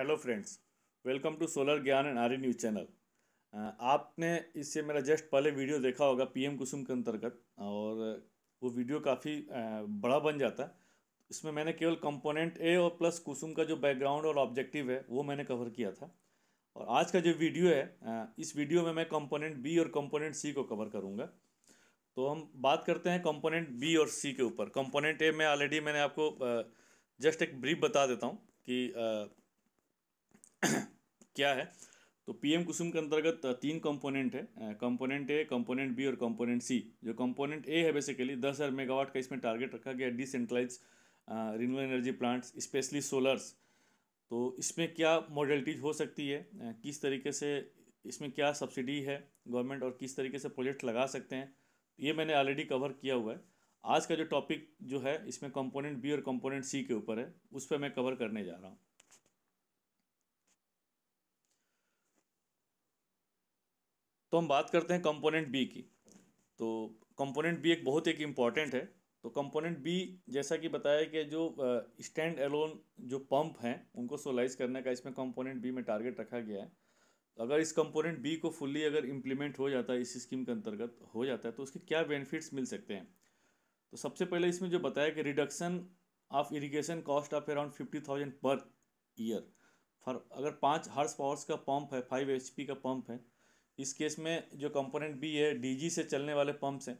Hello friends welcome to solar Gyan and R news channel आपने इससे मेरा जस्ट पहले वीडियो देखा होगा पीएम कुसुम के अंतर्गत और वो वीडियो काफ़ी uh, बड़ा बन जाता है इसमें मैंने केवल कंपोनेंट ए और प्लस कुसुम का जो बैकग्राउंड और ऑब्जेक्टिव है वो मैंने कवर किया था और आज का जो वीडियो है uh, इस वीडियो में मैं कंपोनेंट बी और कंपोनेंट सी को कवर करूँगा तो हम बात करते हैं कंपोनेंट बी और सी के ऊपर कंपोनेंट ए में ऑलरेडी मैंने आपको जस्ट uh, एक ब्रीफ बता देता हूँ कि क्या है तो पीएम कुसुम के अंतर्गत तीन कंपोनेंट है कंपोनेंट ए कंपोनेंट बी और कंपोनेंट सी जो कंपोनेंट ए है बेसिकली दस हज़ार मेगावाट का इसमें टारगेट रखा गया decentralize renewable energy plants specially solars तो इसमें क्या मॉडलिटीज हो सकती है किस तरीके से इसमें क्या सब्सिडी है गवर्नमेंट और किस तरीके से प्रोजेक्ट लगा सकते हैं ये मैंने ऑलरेडी कवर किया हुआ है आज का जो टॉपिक जो है इसमें कंपोनेंट बी और कंपोनेंट सी के ऊपर है उस पर मैं कवर करने जा रहा हूँ तो हम बात करते हैं कंपोनेंट बी की तो कंपोनेंट बी एक बहुत एक इम्पॉर्टेंट है तो कंपोनेंट बी जैसा कि बताया कि जो स्टैंड एलोन जो पंप हैं उनको सोलाइज करने का इसमें कंपोनेंट बी में टारगेट रखा गया है तो अगर इस कंपोनेंट बी को फुल्ली अगर इम्प्लीमेंट हो जाता है इस स्कीम के अंतर्गत हो जाता है तो उसके क्या बेनिफिट्स मिल सकते हैं तो सबसे पहले इसमें जो बताया कि reduction of irrigation cost of around fifty thousand per year for अगर पाँच हर्स पावर्स का पंप है फाइव एच का पंप है इस केस में जो कंपोनेंट बी है डीजी से चलने वाले पंप्स हैं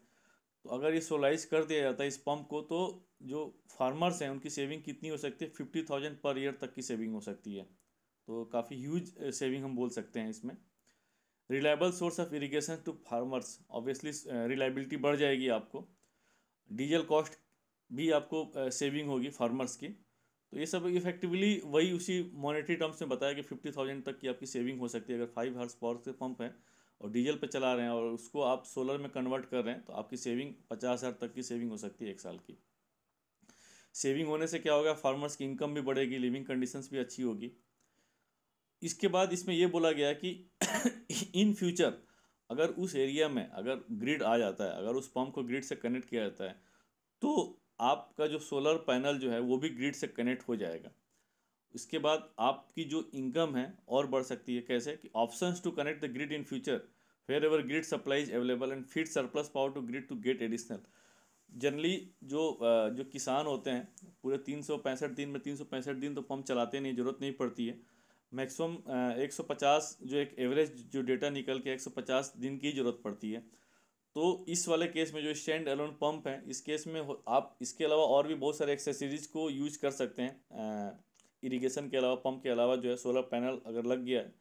तो अगर ये सोलाइज कर दिया जाता है इस पंप को तो जो फार्मर्स हैं उनकी सेविंग कितनी हो सकती है फिफ्टी थाउजेंड पर ईयर तक की सेविंग हो सकती है तो काफ़ी ह्यूज सेविंग हम बोल सकते हैं इसमें reliable source of irrigation to farmers obviously reliability बढ़ जाएगी आपको डीजल कॉस्ट भी आपको सेविंग होगी फार्मर्स की तो ये सब इफेक्टिवली वही उसी मॉनेटरी टर्म्स में बताया कि फिफ्टी थाउजेंड तक की आपकी सेविंग हो सकती है अगर फाइव हार्स पावर से पंप हैं और डीजल पे चला रहे हैं और उसको आप सोलर में कन्वर्ट कर रहे हैं तो आपकी सेविंग पचास हज़ार तक की सेविंग हो सकती है एक साल की सेविंग होने से क्या होगा फार्मर्स की इनकम भी बढ़ेगी लिविंग कंडीशंस भी अच्छी होगी इसके बाद इसमें यह बोला गया कि इन फ्यूचर अगर उस एरिया में अगर ग्रिड आ जाता है अगर उस पंप को ग्रिड से कनेक्ट किया जाता है तो आपका जो सोलर पैनल जो है वो भी ग्रिड से कनेक्ट हो जाएगा इसके बाद आपकी जो इनकम है और बढ़ सकती है कैसे कि options to connect the grid in future wherever grid supply is available and feed surplus power to grid to get additional generally जो जो किसान होते हैं पूरे तीन सौ पैंसठ दिन में तीन सौ पैंसठ दिन तो पंप चलाते नहीं ज़रूरत नहीं पड़ती है मैक्सिमम एक सौ पचास जो एक एवरेज जो डेटा निकल के एक सौ पचास दिन की ज़रूरत पड़ती है तो इस वाले केस में जो स्टैंड अलोन पंप है इस केस में आप इसके अलावा और भी बहुत सारे एक्सेसरीज को यूज कर सकते हैं इरिगेशन के अलावा पंप के अलावा जो है सोलर पैनल अगर लग गया है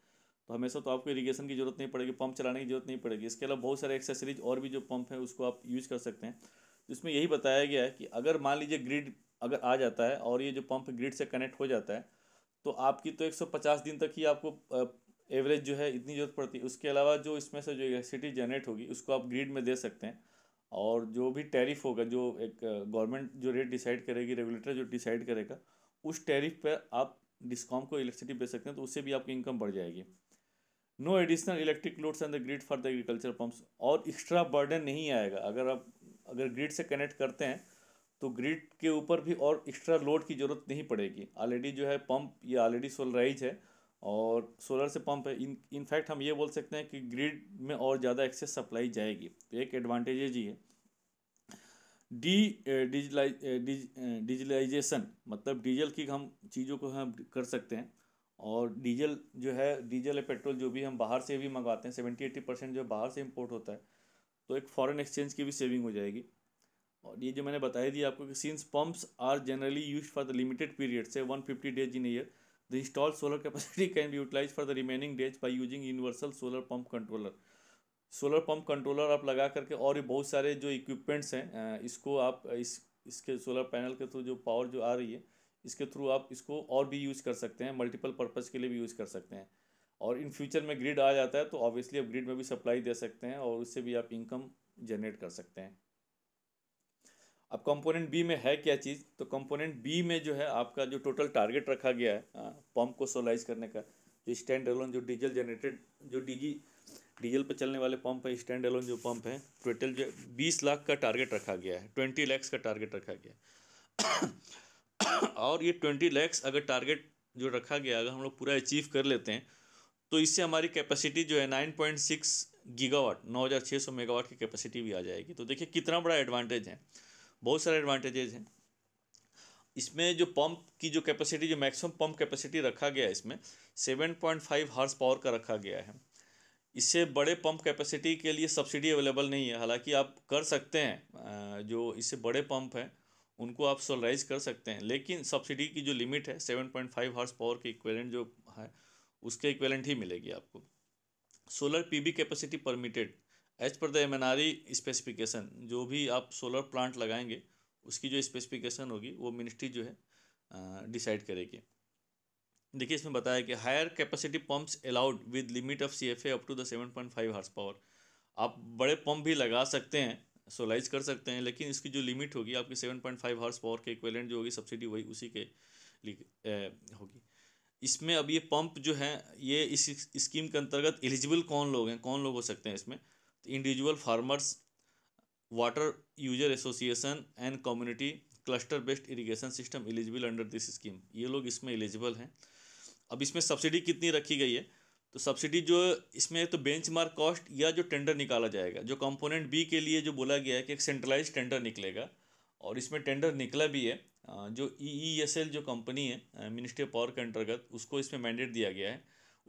तो हमेशा तो आपको इरीगेशन की जरूरत नहीं पड़ेगी पंप चलाने की जरूरत नहीं पड़ेगी इसके अलावा बहुत सारे एक्सेसरीज और भी जो पंप है उसको आप यूज़ कर सकते हैं तो इसमें यही बताया गया है कि अगर मान लीजिए ग्रिड अगर आ जाता है और ये जो पंप ग्रिड से कनेक्ट हो जाता है तो आपकी तो 150 दिन तक ही आपको एवरेज जो है इतनी जरूरत पड़ती है उसके अलावा जो इसमें से जो इलेक्ट्रिसिटी जनरेट होगी उसको आप ग्रिड में दे सकते हैं और जो भी टैरिफ होगा जो एक गवर्नमेंट जो रेट डिसाइड करेगी रेगुलेटर जो डिसाइड करेगा उस टैरिफ पर आप डिस्कॉम को इलेक्ट्रिसिटी बेच सकते हैं तो उससे भी आपकी इनकम बढ़ जाएगी no additional electric loads and the grid for the agriculture pumps और एक्स्ट्रा बर्डन नहीं आएगा अगर आप अगर ग्रिड से कनेक्ट करते हैं तो ग्रिड के ऊपर भी और एक्स्ट्रा लोड की ज़रूरत नहीं पड़ेगी ऑलरेडी जो है पंप ये ऑलरेडी सोलराइज है और सोलर से पंप है इन इनफैक्ट हम ये बोल सकते हैं कि ग्रिड में और ज़्यादा एक्सेस सप्लाई जाएगी तो एक एडवांटेजेज ही है डी डिजिटलाइजेशन मतलब डीजल की हम चीज़ों को हम कर सकते हैं और डीजल जो है डीजल या पेट्रोल जो भी हम बाहर से भी मंगाते हैं सेवेंटी एट्टी परसेंट जो बाहर से इम्पोर्ट होता है तो एक फॉरेन एक्सचेंज की भी सेविंग हो जाएगी और ये जो मैंने बताया दी आपको कि since pumps are generally use for the limited period से one fifty days in year the install solar capacity can be utilize for the remaining days by using universal solar pump controller solar pump controller आप लगा करके और भी बहुत सारे जो equipments हैं इसको आप इस इसके सोलर पैनल के थ्रू जो पावर जो आ रही है इसके थ्रू आप इसको और भी यूज़ कर सकते हैं मल्टीपल पर्पज़ के लिए भी यूज़ कर सकते हैं और इन फ्यूचर में ग्रिड आ जाता है तो ऑब्वियसली आप ग्रिड में भी सप्लाई दे सकते हैं और उससे भी आप इनकम जनरेट कर सकते हैं अब कंपोनेंट बी में है क्या चीज़ तो कंपोनेंट बी में जो है आपका जो टोटल टारगेट रखा गया है पंप को सोलाइज करने का जो स्टैंड एलोन जो डीजल जनरेटेड जो डीजी डीजल पर चलने वाले पंप है स्टैंड एलोन जो पंप है टोटल जो बीस लाख का टारगेट रखा गया है ट्वेंटी लैक्स का टारगेट रखा गया है और ये ट्वेंटी लैक्स अगर टारगेट जो रखा गया अगर हम लोग पूरा अचीव कर लेते हैं तो इससे हमारी कैपेसिटी जो है नाइन पॉइंट सिक्स गीगावाट नौ हज़ार छः सौ मेगावाट की कैपेसिटी भी आ जाएगी तो देखिए कितना बड़ा एडवांटेज है बहुत सारे एडवांटेजेज हैं इसमें जो पंप की जो कैपेसिटी जो मैक्सिमम पंप कैपेसिटी रखा गया है इसमें seven point five horse power का रखा गया है इससे बड़े पंप कैपेसिटी के लिए सब्सिडी अवेलेबल नहीं है हालांकि आप कर सकते हैं जो इससे बड़े पंप हैं उनको आप सोलराइज कर सकते हैं लेकिन सब्सिडी की जो लिमिट है seven point five horse power के इक्वेलेंट जो है उसके इक्वेलेंट ही मिलेगी आपको solar PV capacity permitted as per the M N R specification जो भी आप सोलर प्लांट लगाएंगे उसकी जो स्पेसिफिकेशन होगी वो मिनिस्ट्री जो है डिसाइड करेगी देखिए इसमें बताया कि higher capacity pumps allowed with limit of C F A up to the seven point five horse power आप बड़े पंप भी लगा सकते हैं सोलाइज कर सकते हैं लेकिन इसकी जो लिमिट होगी आपकी seven point five horse power के इक्वेलेंट जो होगी सब्सिडी वही उसी के लिए होगी इसमें अब ये पंप जो है ये इस स्कीम के अंतर्गत एलिजिबल कौन लोग हैं कौन लोग हो सकते हैं इसमें तो individual farmers water user association and community cluster based irrigation system eligible under this scheme ये लोग इसमें एलिजिबल हैं अब इसमें सब्सिडी कितनी रखी गई है तो सब्सिडी जो इसमें तो बेंचमार्क कॉस्ट या जो टेंडर निकाला जाएगा जो कंपोनेंट बी के लिए जो बोला गया है कि एक सेंट्रलाइज टेंडर निकलेगा और इसमें टेंडर निकला भी है जो ई एस एल जो कंपनी है मिनिस्ट्री ऑफ पावर के अंतर्गत उसको इसमें मैंडेट दिया गया है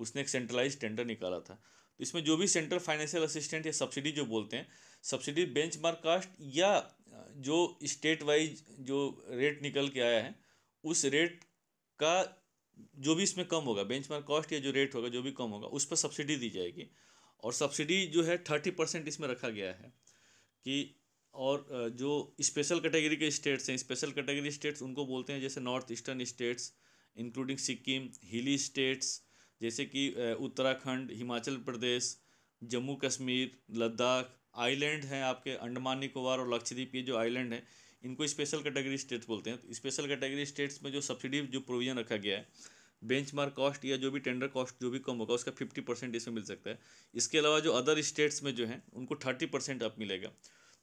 उसने एक सेंट्रलाइज टेंडर निकाला था तो इसमें जो भी सेंट्रल फाइनेंशियल असिस्टेंट या सब्सिडी जो बोलते हैं सब्सिडी मार्क कास्ट या जो स्टेट वाइज जो रेट निकल के आया है उस रेट का जो भी इसमें कम होगा मार्क कॉस्ट या जो रेट होगा जो भी कम होगा उस पर सब्सिडी दी जाएगी और सब्सिडी जो है थर्टी परसेंट इसमें रखा गया है कि और जो स्पेशल कैटेगरी के स्टेट्स हैं स्पेशल कैटेगरी स्टेट्स उनको बोलते हैं जैसे north eastern states including Sikkim hilly states जैसे कि उत्तराखंड हिमाचल प्रदेश जम्मू कश्मीर लद्दाख आइलैंड हैं आपके अंडमान निकोबार और लक्षद्वीप ये जो आइलैंड हैं इनको स्पेशल कैटेगरी स्टेट्स बोलते हैं स्पेशल कैटेगरी स्टेट्स में जो सब्सिडी जो प्रोविजन रखा गया है बेंच मार्क कॉस्ट या जो भी टेंडर कॉस्ट जो भी कम होगा उसका फिफ्टी परसेंट इसमें मिल सकता है इसके अलावा जो अदर स्टेट्स में जो है उनको थर्टी परसेंट आप मिलेगा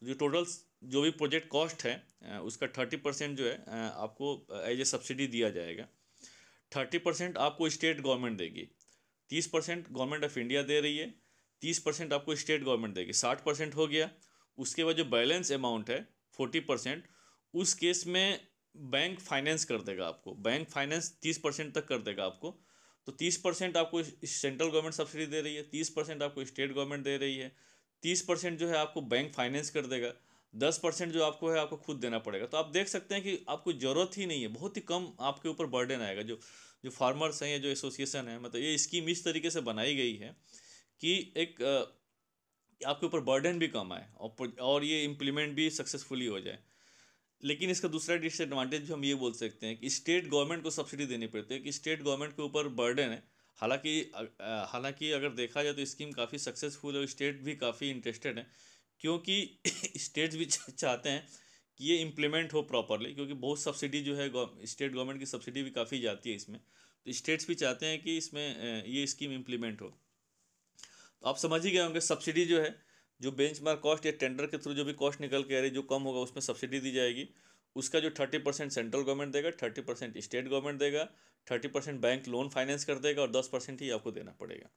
जो टोटल जो भी प्रोजेक्ट कॉस्ट है उसका थर्टी परसेंट जो है आपको एज ए सब्सिडी दिया जाएगा थर्टी परसेंट आपको स्टेट गवर्नमेंट देगी तीस परसेंट गवर्नमेंट ऑफ इंडिया दे रही है तीस परसेंट आपको स्टेट गवर्नमेंट देगी साठ परसेंट हो गया उसके बाद जो बैलेंस अमाउंट है फोर्टी परसेंट उस केस में बैंक फाइनेंस कर देगा आपको बैंक फाइनेंस तीस परसेंट तक कर देगा आपको तो तीस परसेंट आपको सेंट्रल गवर्नमेंट सब्सिडी दे रही है तीस परसेंट आपको स्टेट गवर्नमेंट दे रही है तीस परसेंट जो है आपको बैंक फाइनेंस कर देगा दस परसेंट जो आपको है आपको खुद देना पड़ेगा तो आप देख सकते हैं कि आपको ज़रूरत ही नहीं है बहुत ही कम आपके ऊपर बर्डन आएगा जो जो फार्मर्स हैं या जो एसोसिएशन है मतलब ये स्कीम इस तरीके से बनाई गई है कि एक आपके ऊपर बर्डन भी कम आए और और ये इम्प्लीमेंट भी सक्सेसफुली हो जाए लेकिन इसका दूसरा डिसएडवांटेज भी हम ये बोल सकते हैं कि स्टेट गवर्नमेंट को सब्सिडी देनी पड़ती है कि स्टेट गवर्नमेंट के ऊपर बर्डन है हालांकि हालांकि अगर देखा जाए तो स्कीम काफ़ी सक्सेसफुल है और स्टेट भी काफ़ी इंटरेस्टेड है क्योंकि स्टेट्स भी चाहते हैं कि ये इम्प्लीमेंट हो प्रॉपरली क्योंकि बहुत सब्सिडी जो है स्टेट गवर्नमेंट की सब्सिडी भी काफ़ी जाती है इसमें तो स्टेट्स भी चाहते हैं कि इसमें ये स्कीम इम्प्लीमेंट हो तो आप समझ ही गए होंगे सब्सिडी जो है जो बेंचमार्क कॉस्ट या टेंडर के थ्रू जो भी कॉस्ट निकल के आ रही जो कम होगा उसमें सब्सिडी दी जाएगी उसका जो थर्टी परसेंट सेंट्रल गवर्नमेंट देगा थर्टी परसेंट स्टेट गवर्नमेंट देगा thirty percent bank loan finance कर देगा और दस परसेंट ही आपको देना पड़ेगा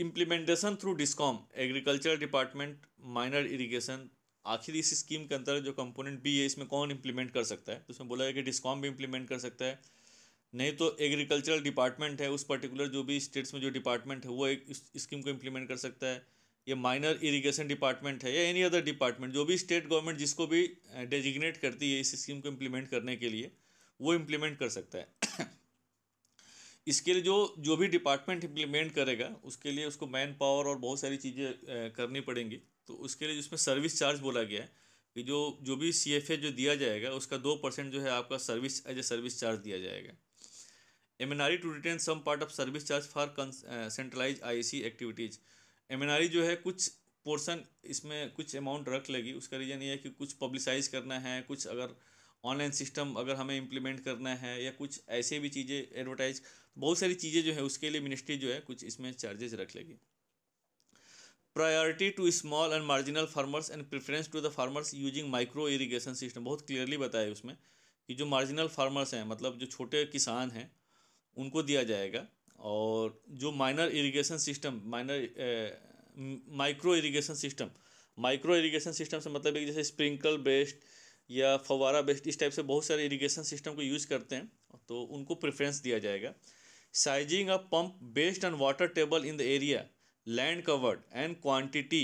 implementation through discom agriculture department minor irrigation आखिर इस स्कीम के अंतर्गत जो कंपोनेंट बी है इसमें कौन इम्प्लीमेंट कर सकता है तो उसमें बोला गया कि डिस्कॉम भी इम्प्लीमेंट कर सकता है नहीं तो एग्रीकल्चरल डिपार्टमेंट है उस पर्टिकुलर जो भी स्टेट्स में जो डिपार्टमेंट है वो एक स्कीम को इम्प्लीमेंट कर सकता है ये माइनर इरिगेशन डिपार्टमेंट है या एनी अदर डिपार्टमेंट जो भी स्टेट गवर्नमेंट जिसको भी डेजिग्नेट करती है इस स्कीम को इम्प्लीमेंट करने के लिए वो इम्प्लीमेंट कर सकता है इसके लिए जो जो भी डिपार्टमेंट इम्प्लीमेंट करेगा उसके लिए उसको मैन पावर और बहुत सारी चीज़ें करनी पड़ेंगी तो उसके लिए जिसमें सर्विस चार्ज बोला गया है कि जो जो भी सी जो दिया जाएगा उसका दो परसेंट जो है आपका service as a service charge दिया जाएगा M N R to retain some part of service charge for centralise I C activities M N R जो है कुछ पोर्शन इसमें कुछ अमाउंट रख लेगी उसका रीज़न ये है कि कुछ पब्लिसाइज करना है कुछ अगर ऑनलाइन सिस्टम अगर हमें इम्प्लीमेंट करना है या कुछ ऐसे भी चीज़ें एडवर्टाइज बहुत सारी चीज़ें जो है उसके लिए मिनिस्ट्री जो है कुछ इसमें चार्जेस रख लेगी priority to small and marginal farmers and preference to the farmers using micro irrigation system बहुत क्लियरली बताया उसमें कि जो मार्जिनल फार्मर्स हैं मतलब जो छोटे किसान हैं उनको दिया जाएगा और जो minor irrigation system minor micro irrigation system micro irrigation system से मतलब है जैसे स्प्रिंकल बेस्ड या फवारा बेस्ड इस टाइप से बहुत सारे इरिगेशन सिस्टम को यूज़ करते हैं तो उनको प्रेफरेंस दिया जाएगा sizing a pump based on water table in the area land covered and quantity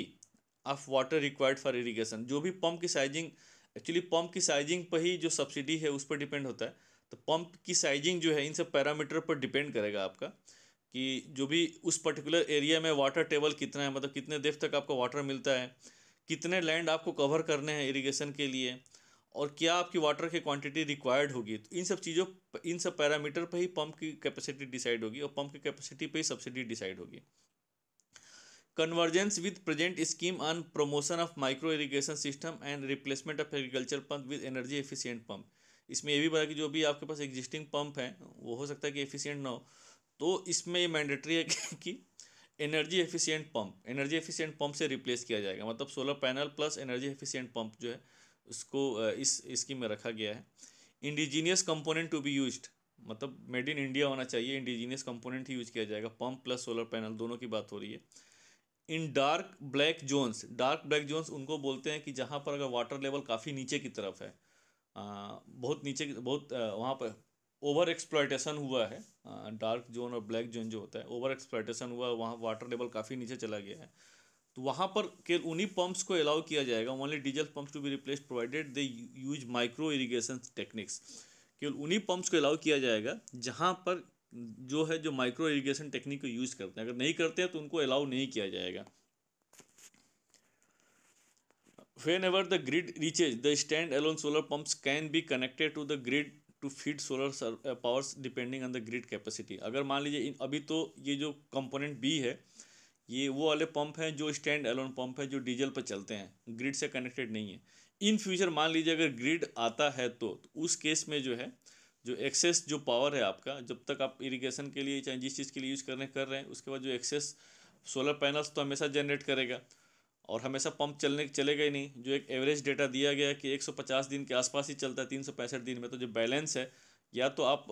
of water required for irrigation जो भी पंप की साइजिंग एक्चुअली पंप की साइजिंग पर ही जो सब्सिडी है उस पर डिपेंड होता है तो पंप की साइजिंग जो है इन सब पैरामीटर पर डिपेंड करेगा आपका कि जो भी उस पर्टिकुलर एरिया में वाटर टेबल कितना है मतलब कितने देर तक आपको वाटर मिलता है कितने लैंड आपको कवर करने हैं इरिगेशन के लिए और क्या आपकी वाटर की क्वांटिटी रिक्वायर्ड होगी तो इन सब चीज़ों इन सब पैरामीटर पर ही पंप की कैपेसिटी डिसाइड होगी और पंप की कैपेसिटी पर ही सब्सिडी डिसाइड होगी convergence with present scheme on promotion of micro irrigation system and replacement of agriculture pump with energy efficient pump इसमें ये भी बोला कि जो भी आपके पास एग्जिस्टिंग पंप है वो हो सकता है कि एफिशिएंट ना हो तो इसमें ये मैंडेटरी है कि energy efficient pump energy efficient pump से रिप्लेस किया जाएगा मतलब solar panel plus energy efficient pump जो है उसको इस स्कीम में रखा गया है indigenous component to be use मतलब मेड इन इंडिया होना चाहिए इंडिजीनियस कंपोनेंट ही यूज किया जाएगा पंप प्लस सोलर पैनल दोनों की बात हो रही है इन dark black zones dark black zones उनको बोलते हैं कि जहाँ पर अगर वाटर लेवल काफ़ी नीचे की तरफ है बहुत नीचे बहुत वहाँ पर ओवर एक्सप्लाइटेशन हुआ है डार्क जोन और ब्लैक जोन जो होता है ओवर एक्सप्लाइटेशन हुआ है वहाँ वाटर लेवल काफ़ी नीचे चला गया है तो वहाँ पर केवल उन्हीं पम्प्स को अलाउ किया जाएगा only diesel pumps to be replace provided they use micro irrigation techniques केवल उन्हीं पम्प्स को अलाउ किया जाएगा जहाँ पर जो है जो माइक्रो इरीगेशन टेक्निक को यूज़ करते हैं अगर नहीं करते हैं तो उनको अलाउ नहीं किया जाएगा whenever the grid reaches the stand-alone solar pumps can be connected to the grid to feed solar powers depending on the grid capacity अगर मान लीजिए अभी तो ये जो कंपोनेंट बी है ये वो वाले पंप हैं जो स्टैंड एलोन पंप है जो डीजल पर चलते हैं ग्रिड से कनेक्टेड नहीं है इन फ्यूचर मान लीजिए अगर ग्रिड आता है तो, तो उस केस में जो है जो एक्सेस जो पावर है आपका जब तक आप इरिगेशन के लिए चाहे जिस चीज़ के लिए यूज़ करने कर रहे हैं उसके बाद जो एक्सेस सोलर पैनल्स तो हमेशा जनरेट करेगा और हमेशा पंप चलने चलेगा ही नहीं जो एक एवरेज डेटा दिया गया कि 150 दिन के आसपास ही चलता है तीन दिन में तो जो बैलेंस है या तो आप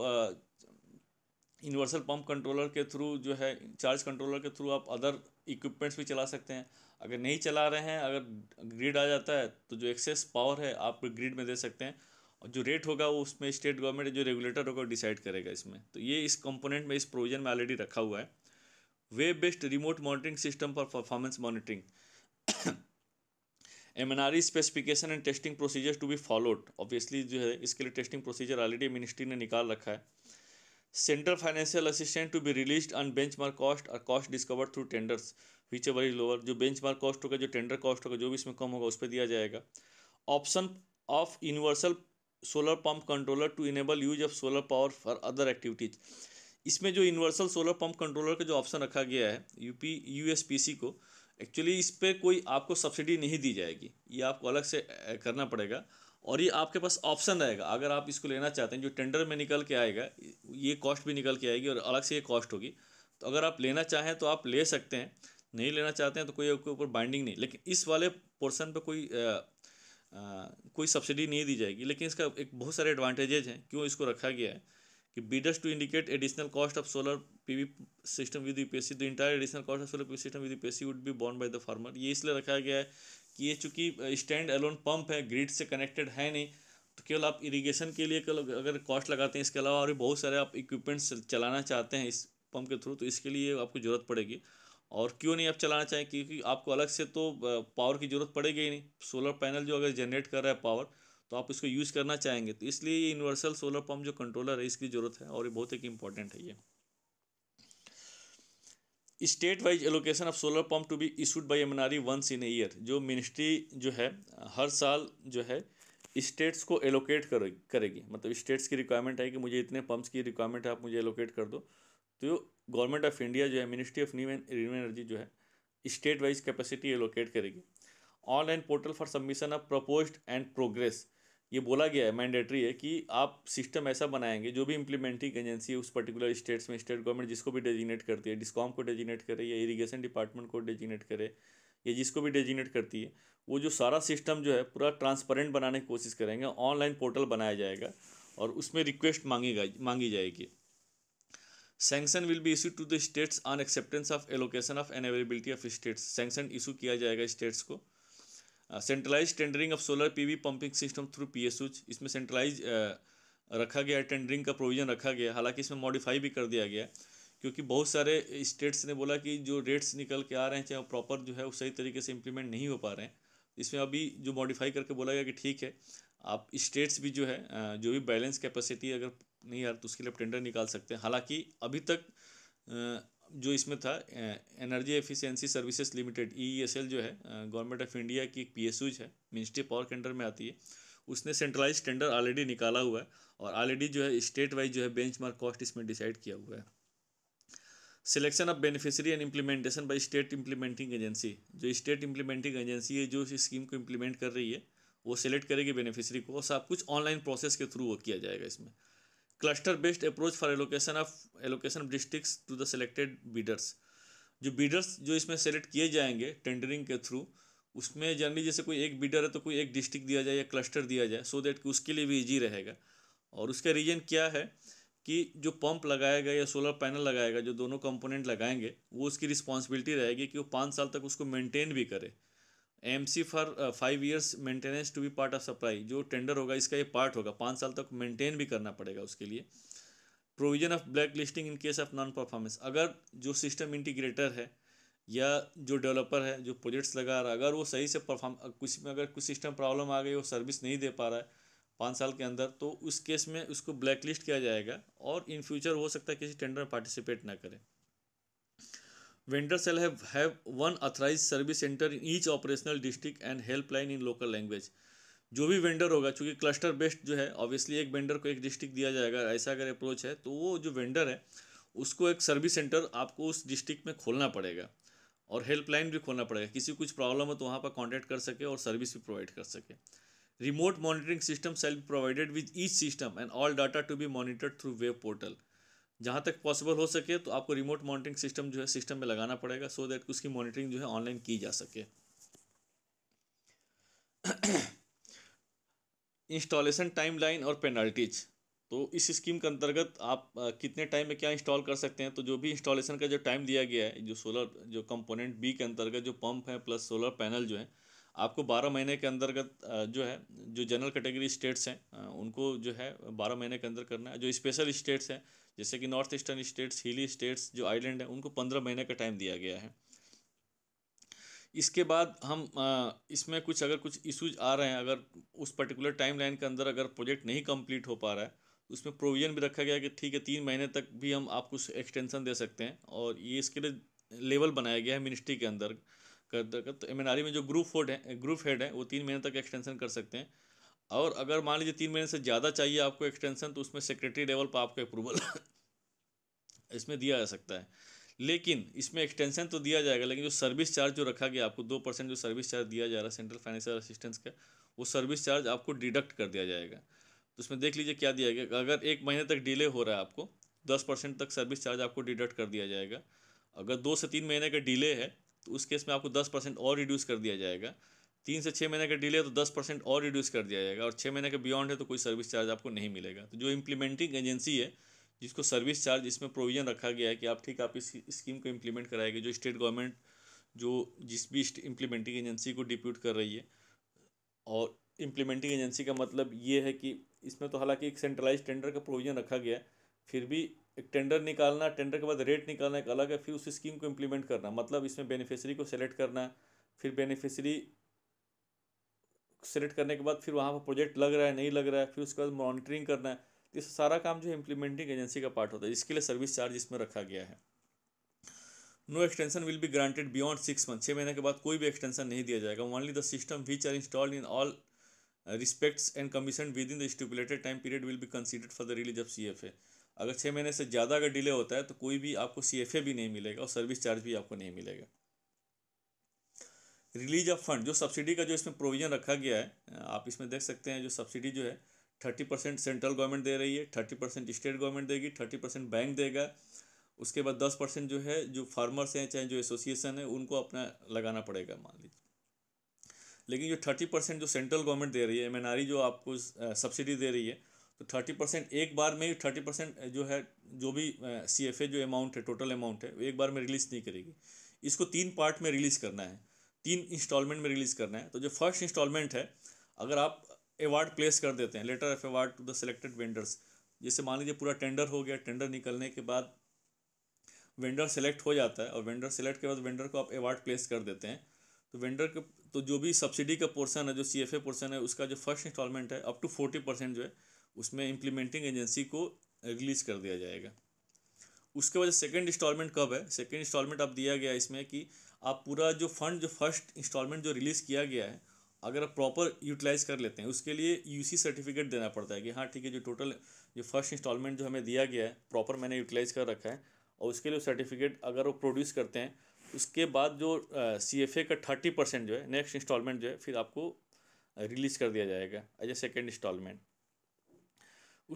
यूनिवर्सल पंप कंट्रोलर के थ्रू जो है चार्ज कंट्रोलर के थ्रू आप अदर इक्विपमेंट्स भी चला सकते हैं अगर नहीं चला रहे हैं अगर ग्रिड आ जाता है तो जो एक्सेस पावर है आप ग्रिड में दे सकते हैं और जो रेट होगा वो उसमें स्टेट गवर्नमेंट जो रेगुलेटर होगा डिसाइड करेगा इसमें तो ये इस कंपोनेंट में इस प्रोविजन में ऑलरेडी रखा हुआ है web based remote monitoring system for performance monitoring M N R E specification and testing procedures to be followed obviously जो है इसके लिए टेस्टिंग प्रोसीजर ऑलरेडी मिनिस्ट्री ने निकाल रखा है central financial assistant to be release on benchmark cost और cost discover through tenders whichever is lower जो बेंच मार्क कॉस्ट होगा जो टेंडर कॉस्ट होगा जो भी इसमें कम होगा उस पर दिया जाएगा option of universal solar pump controller to enable use of solar power for other activities इसमें जो यूनिवर्सल सोलर पंप कंट्रोलर का जो ऑप्शन रखा गया है यूपी यूएसपीसी को एक्चुअली इस पर कोई आपको सब्सिडी नहीं दी जाएगी ये आपको अलग से करना पड़ेगा और ये आपके पास ऑप्शन रहेगा अगर आप इसको लेना चाहते हैं जो टेंडर में निकल के आएगा ये कॉस्ट भी निकल के आएगी और अलग से ये कॉस्ट होगी तो अगर आप लेना चाहें तो आप ले सकते हैं नहीं लेना चाहते हैं तो कोई आपके ऊपर बाइंडिंग नहीं लेकिन इस वाले पोर्सन पर कोई आ, आ, कोई सब्सिडी नहीं दी जाएगी लेकिन इसका एक बहुत सारे एडवांटेजेज हैं क्यों इसको रखा गया है कि bids to indicate additional cost of solar PV system with UPSC the entire additional cost of solar PV system with UPSC would be borne by the farmer ये इसलिए रखा गया है कि ये चूँकि स्टैंड एलोन पंप है ग्रिड से कनेक्टेड है नहीं तो केवल आप इरीगेशन के लिए कल अगर कॉस्ट लगाते हैं इसके अलावा और भी बहुत सारे आप इक्विपमेंट्स चलाना चाहते हैं इस पंप के थ्रू तो इसके लिए आपको ज़रूरत पड़ेगी और क्यों नहीं आप चलाना चाहें क्योंकि आपको अलग से तो पावर की ज़रूरत पड़ेगी ही नहीं सोलर पैनल जो अगर जनरेट कर रहा है पावर तो आप इसको यूज़ करना चाहेंगे तो इसलिए ये यूनिवर्सल सोलर पम्प जो कंट्रोलर है इसकी ज़रूरत है और ये बहुत एक इम्पॉर्टेंट है ये state wise allocation of solar pump to be issued by MNRE once in year जो मिनिस्ट्री जो है हर साल जो है स्टेट्स को एलोकेट करेगी मतलब स्टेट्स की रिक्वायरमेंट है कि मुझे इतने पम्प्स की रिक्वायरमेंट है आप मुझे एलोकेट कर दो तो गवर्नमेंट ऑफ इंडिया जो है ministry of new and renew energy जो है स्टेट वाइज कैपेसिटी एलोकेट करेगी online portal for submission of propose and progress ये बोला गया है मैंडेटरी है कि आप सिस्टम ऐसा बनाएंगे जो भी इम्प्लीमेंटिंग एजेंसी है उस पर्टिकुलर स्टेट्स में स्टेट गवर्नमेंट जिसको भी डेजिनेट करती है डिस्कॉम को डेजिनेट करे या इरीगेशन डिपार्टमेंट को डेजिनेट करे या जिसको भी डेजिनेट करती है वो जो सारा सिस्टम जो है पूरा ट्रांसपेरेंट बनाने की कोशिश करेंगे ऑनलाइन पोर्टल बनाया जाएगा और उसमें रिक्वेस्ट मांगी मांगी जाएगी sanction will be issue to the states on acceptance of allocation of inability of states sanction issue किया जाएगा स्टेट्स को centralise tendering of solar PV pumping system through P इसमें सेंट्रलाइज रखा गया टेंडरिंग का प्रोविज़न रखा गया हालांकि इसमें मॉडिफाई भी कर दिया गया क्योंकि बहुत सारे स्टेट्स ने बोला कि जो रेट्स निकल के आ रहे हैं चाहे प्रॉपर जो है वो सही तरीके से इम्प्लीमेंट नहीं हो पा रहे हैं इसमें अभी जो मॉडिफाई करके बोला गया कि ठीक है आप स्टेट्स भी जो है जो भी बैलेंस कैपेसिटी अगर नहीं आ रहा तो उसके लिए टेंडर निकाल सकते हैं हालांकि अभी तक जो इसमें था energy efficiency services limited E जो है गवर्नमेंट ऑफ इंडिया की एक पी है मिनिस्ट्री पावर के अंडर में आती है उसने सेंट्रलाइज टेंडर ऑलरेडी निकाला हुआ है और ऑलरेडी जो है स्टेट वाइज जो है बेंचमार्क कॉस्ट इसमें डिसाइड किया हुआ है selection of beneficiary and implementation by state implementing agency जो स्टेट इम्प्लीमेंटिंग एजेंसी है जो इस स्कीम को इम्प्लीमेंट कर रही है वो सिलेक्ट करेगी बेनिफिशियरी को और सब कुछ ऑनलाइन प्रोसेस के थ्रू वो किया जाएगा इसमें cluster based approach for allocation of allocation of districts to the selected bidders जो बीडर्स जो इसमें सेलेक्ट किए जाएंगे टेंडरिंग के थ्रू उसमें जनरली जैसे कोई एक बीडर है तो कोई एक डिस्ट्रिक्ट दिया जाए या क्लस्टर दिया जाए सो so दैट कि उसके लिए भी ईजी रहेगा और उसका रीज़न क्या है कि जो पंप लगाएगा या सोलर पैनल लगाएगा जो दोनों कंपोनेंट लगाएंगे वो उसकी रिस्पॉन्सिबिलिटी रहेगी कि वो पाँच साल तक उसको मेंटेन भी करे M C for five years maintenance to be part of supply जो टेंडर होगा इसका ये पार्ट होगा पाँच साल तक मेंटेन भी करना पड़ेगा उसके लिए provision of black listing in case of non performance अगर जो सिस्टम इंटीग्रेटर है या जो डेवलपर है जो प्रोजेक्ट्स लगा रहा है अगर वो सही से परफॉर्म कुछ में अगर कुछ सिस्टम प्रॉब्लम आ गई वो सर्विस नहीं दे पा रहा है पाँच साल के अंदर तो उस केस में उसको ब्लैक लिस्ट किया जाएगा और इन फ्यूचर हो सकता है किसी टेंडर में पार्टिसिपेट ना करें vendor shall have have one authorise service centre in each operational district and helpline in local language जो भी वेंडर होगा चूंकि क्लस्टर बेस्ड जो है ऑब्वियसली एक वेंडर को एक डिस्ट्रिक्ट दिया जाएगा ऐसा अगर अप्रोच है तो वो जो वेंडर है उसको एक सर्विस सेंटर आपको उस डिस्ट्रिक्ट में खोलना पड़ेगा और हेल्पलाइन भी खोलना पड़ेगा किसी कुछ प्रॉब्लम हो तो वहाँ पर कॉन्टैक्ट कर सके और सर्विस भी प्रोवाइड कर सके remote monitoring system shall provided with each system and all data to be monitored through web portal जहाँ तक पॉसिबल हो सके तो आपको रिमोट मॉनिटरिंग सिस्टम जो है सिस्टम में लगाना पड़ेगा सो so दैट उसकी मॉनिटरिंग जो है ऑनलाइन की जा सके इंस्टॉलेशन टाइमलाइन और पेनल्टीज तो इस स्कीम के अंतर्गत आप कितने टाइम में क्या इंस्टॉल कर सकते हैं तो जो भी इंस्टॉलेशन का जो टाइम दिया गया है जो सोलर जो कंपोनेंट बी के अंतर्गत जो पंप है प्लस सोलर पैनल जो है आपको बारह महीने के अंतर्गत जो है जो जनरल कैटेगरी स्टेट्स हैं उनको जो है बारह महीने के अंदर करना है जो स्पेशल स्टेट्स हैं जैसे कि north eastern states hilly states जो आइलैंड हैं उनको पंद्रह महीने का टाइम दिया गया है इसके बाद हम इसमें कुछ अगर कुछ इश्यूज आ रहे हैं अगर उस पर्टिकुलर टाइम लाइन के अंदर अगर प्रोजेक्ट नहीं कंप्लीट हो पा रहा है तो उसमें प्रोविज़न भी रखा गया कि ठीक है तीन महीने तक भी हम आपको एक्सटेंसन दे सकते हैं और ये इसके लिए लेवल बनाया गया है मिनिस्ट्री के अंदर कर तो एम में जो ग्रुप फोर्ड है ग्रुप हेड है वो तीन महीने तक एक्सटेंसन कर सकते हैं और अगर मान लीजिए तीन महीने से ज़्यादा चाहिए आपको एक्सटेंसन तो उसमें सेक्रेटरी लेवल पर आपका अप्रूवल इसमें दिया जा सकता है लेकिन इसमें एक्सटेंसन तो दिया जाएगा लेकिन जो सर्विस चार्ज जो रखा गया आपको दो परसेंट जो सर्विस चार्ज दिया जा रहा है सेंट्रल फाइनेंशियल असिस्टेंस का वो सर्विस चार्ज आपको डिडक्ट कर दिया जाएगा तो इसमें देख लीजिए क्या दिया गया अगर एक महीने तक डिले हो रहा है आपको दस परसेंट तक सर्विस चार्ज आपको डिडक्ट कर दिया जाएगा अगर दो से तीन महीने का डिले है तो उस केस में आपको दस परसेंट और रिड्यूस कर दिया जाएगा तीन से छः महीने का डिले है तो दस परसेंट और रिड्यूस कर दिया जाएगा और छः महीने के बियॉन्ड है तो कोई सर्विस चार्ज आपको नहीं मिलेगा तो जो इम्प्लीमेंटिंग एजेंसी है जिसको सर्विस चार्ज इसमें प्रोविज़न रखा गया है कि आप ठीक आप इस स्कीम को इम्प्लीमेंट कराएंगे जो स्टेट गवर्नमेंट जो जिस भी इम्प्लीमेंटिंग एजेंसी को डिप्यूट कर रही है और इम्प्लीमेंटिंग एजेंसी का मतलब ये है कि इसमें तो हालांकि एक सेंट्रलाइज टेंडर का प्रोविज़न रखा गया है फिर भी एक टेंडर निकालना टेंडर के बाद रेट निकालना एक अलग है फिर उस स्कीम को इम्प्लीमेंट करना मतलब इसमें बेनिफिशरी को सेलेक्ट करना फिर बेनिफिशरी सेलेक्ट करने के बाद फिर वहाँ पर प्रोजेक्ट लग रहा है नहीं लग रहा है फिर उसके बाद मॉनिटरिंग करना है तो ये सारा काम जो है इम्प्लीमेंटिंग एजेंसी का पार्ट होता है इसके लिए सर्विस चार्ज इसमें रखा गया है no extension will be granted beyond six month छः महीने के बाद कोई भी एक्सटेंशन नहीं दिया जाएगा only the system which are installed in all respects and commission within the stipulated time period will be considered for the release of C F A अगर छः महीने से ज़्यादा अगर डिले होता है तो कोई भी आपको सी एफ ए भी नहीं मिलेगा और सर्विस चार्ज भी आपको नहीं मिलेगा रिलीज ऑफ फंड जो सब्सिडी का जो इसमें प्रोविज़न रखा गया है आप इसमें देख सकते हैं जो सब्सिडी जो है थर्टी परसेंट सेंट्रल गवर्नमेंट दे रही है थर्टी परसेंट स्टेट गवर्नमेंट देगी थर्टी परसेंट बैंक देगा उसके बाद दस परसेंट जो है जो फार्मर्स हैं चाहे जो एसोसिएशन है उनको अपना लगाना पड़ेगा मान लीजिए लेकिन जो थर्टी परसेंट जो सेंट्रल गवर्नमेंट दे रही है एम e जो आपको सब्सिडी दे रही है तो थर्टी परसेंट एक बार में ही थर्टी परसेंट जो है जो भी सी एफ ए जो अमाउंट है टोटल अमाउंट है वो एक बार में रिलीज़ नहीं करेगी इसको तीन पार्ट में रिलीज़ करना है तीन इंस्टॉलमेंट में रिलीज़ करना है तो जो फर्स्ट इंस्टॉलमेंट है अगर आप अवार्ड प्लेस कर देते हैं letter of award to the selected vendors जैसे मान लीजिए पूरा टेंडर हो गया टेंडर निकलने के बाद वेंडर सेलेक्ट हो जाता है और वेंडर सेलेक्ट के बाद वेंडर को आप अवार्ड प्लेस कर देते हैं तो वेंडर के तो जो भी सब्सिडी का पोर्सन है जो सी एफ ए पोर्सन है उसका जो फर्स्ट इंस्टॉलमेंट है अप टू फोर्टी परसेंट जो है उसमें इम्प्लीमेंटिंग एजेंसी को रिलीज़ कर दिया जाएगा उसके बाद सेकेंड इंस्टॉलमेंट कब है सेकेंड इंस्टॉलमेंट अब दिया गया इसमें कि आप पूरा जो फंड जो फर्स्ट इंस्टॉलमेंट जो रिलीज़ किया गया है अगर आप प्रॉपर यूटिलाइज़ कर लेते हैं उसके लिए यूसी सर्टिफिकेट देना पड़ता है कि हाँ ठीक है जो टोटल जो फर्स्ट इंस्टॉलमेंट जो हमें दिया गया है प्रॉपर मैंने यूटिलाइज़ कर रखा है और उसके लिए सर्टिफिकेट अगर वो प्रोड्यूस करते हैं उसके बाद जो सी एफ ए का थर्टी परसेंट जो है नेक्स्ट इंस्टॉलमेंट जो है फिर आपको रिलीज़ कर दिया जाएगा एज ए सेकेंड इंस्टॉलमेंट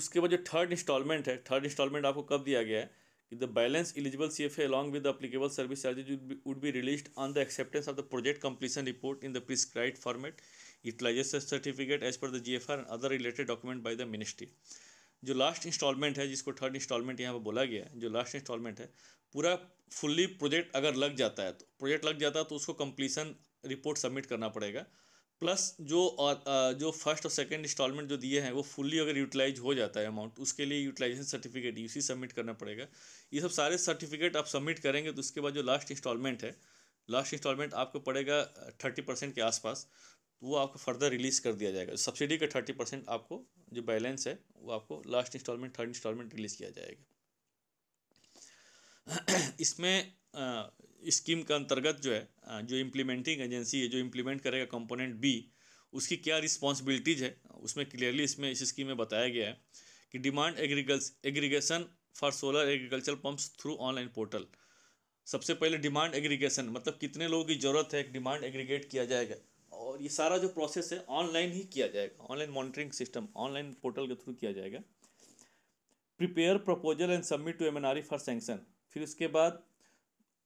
उसके बाद जो थर्ड इंस्टॉलमेंट है थर्ड इंस्टॉलमेंट आपको कब दिया गया है the balance eligible C F A along with applicable service charges would be released on the acceptance of the project completion report in the prescribe format utilisation certificate as per the G F R and other related document by the ministry जो last instalment है जिसको third instalment यहाँ पर बोला गया है जो last instalment है पूरा फुल्ली प्रोजेक्ट अगर लग जाता है तो प्रोजेक्ट लग जाता है तो उसको कंप्लीसन रिपोर्ट सबमिट करना पड़ेगा प्लस जो जो फर्स्ट और सेकंड इंस्टॉलमेंट जो दिए हैं वो फुल्ली अगर यूटिलाइज हो जाता है अमाउंट उसके लिए यूटिलाइजेशन सर्टिफिकेट यूसी सबमिट करना पड़ेगा ये सब सारे सर्टिफिकेट आप सबमिट करेंगे तो उसके बाद जो लास्ट इंस्टॉलमेंट है लास्ट इंस्टॉलमेंट आपको पड़ेगा थर्टी परसेंट के आसपास तो वो आपको फर्दर रिलीज़ कर दिया जाएगा सब्सिडी का थर्टी परसेंट आपको जो बैलेंस है वो आपको last installment third installment release किया जाएगा इसमें स्कीम के अंतर्गत जो है जो इम्प्लीमेंटिंग एजेंसी है जो इम्प्लीमेंट करेगा कंपोनेंट बी उसकी क्या रिस्पॉन्सिबिलिटीज़ है उसमें क्लियरली इसमें इस स्कीम में बताया गया है कि demand agricul aggregation for solar agriculture pumps through online portal सबसे पहले डिमांड एग्रीगेशन मतलब कितने लोगों की ज़रूरत है डिमांड एग्रीगेट किया जाएगा और ये सारा जो प्रोसेस है ऑनलाइन ही किया जाएगा online monitoring system online portal के थ्रू किया जाएगा prepare proposal and submit to M N for sanction फिर उसके बाद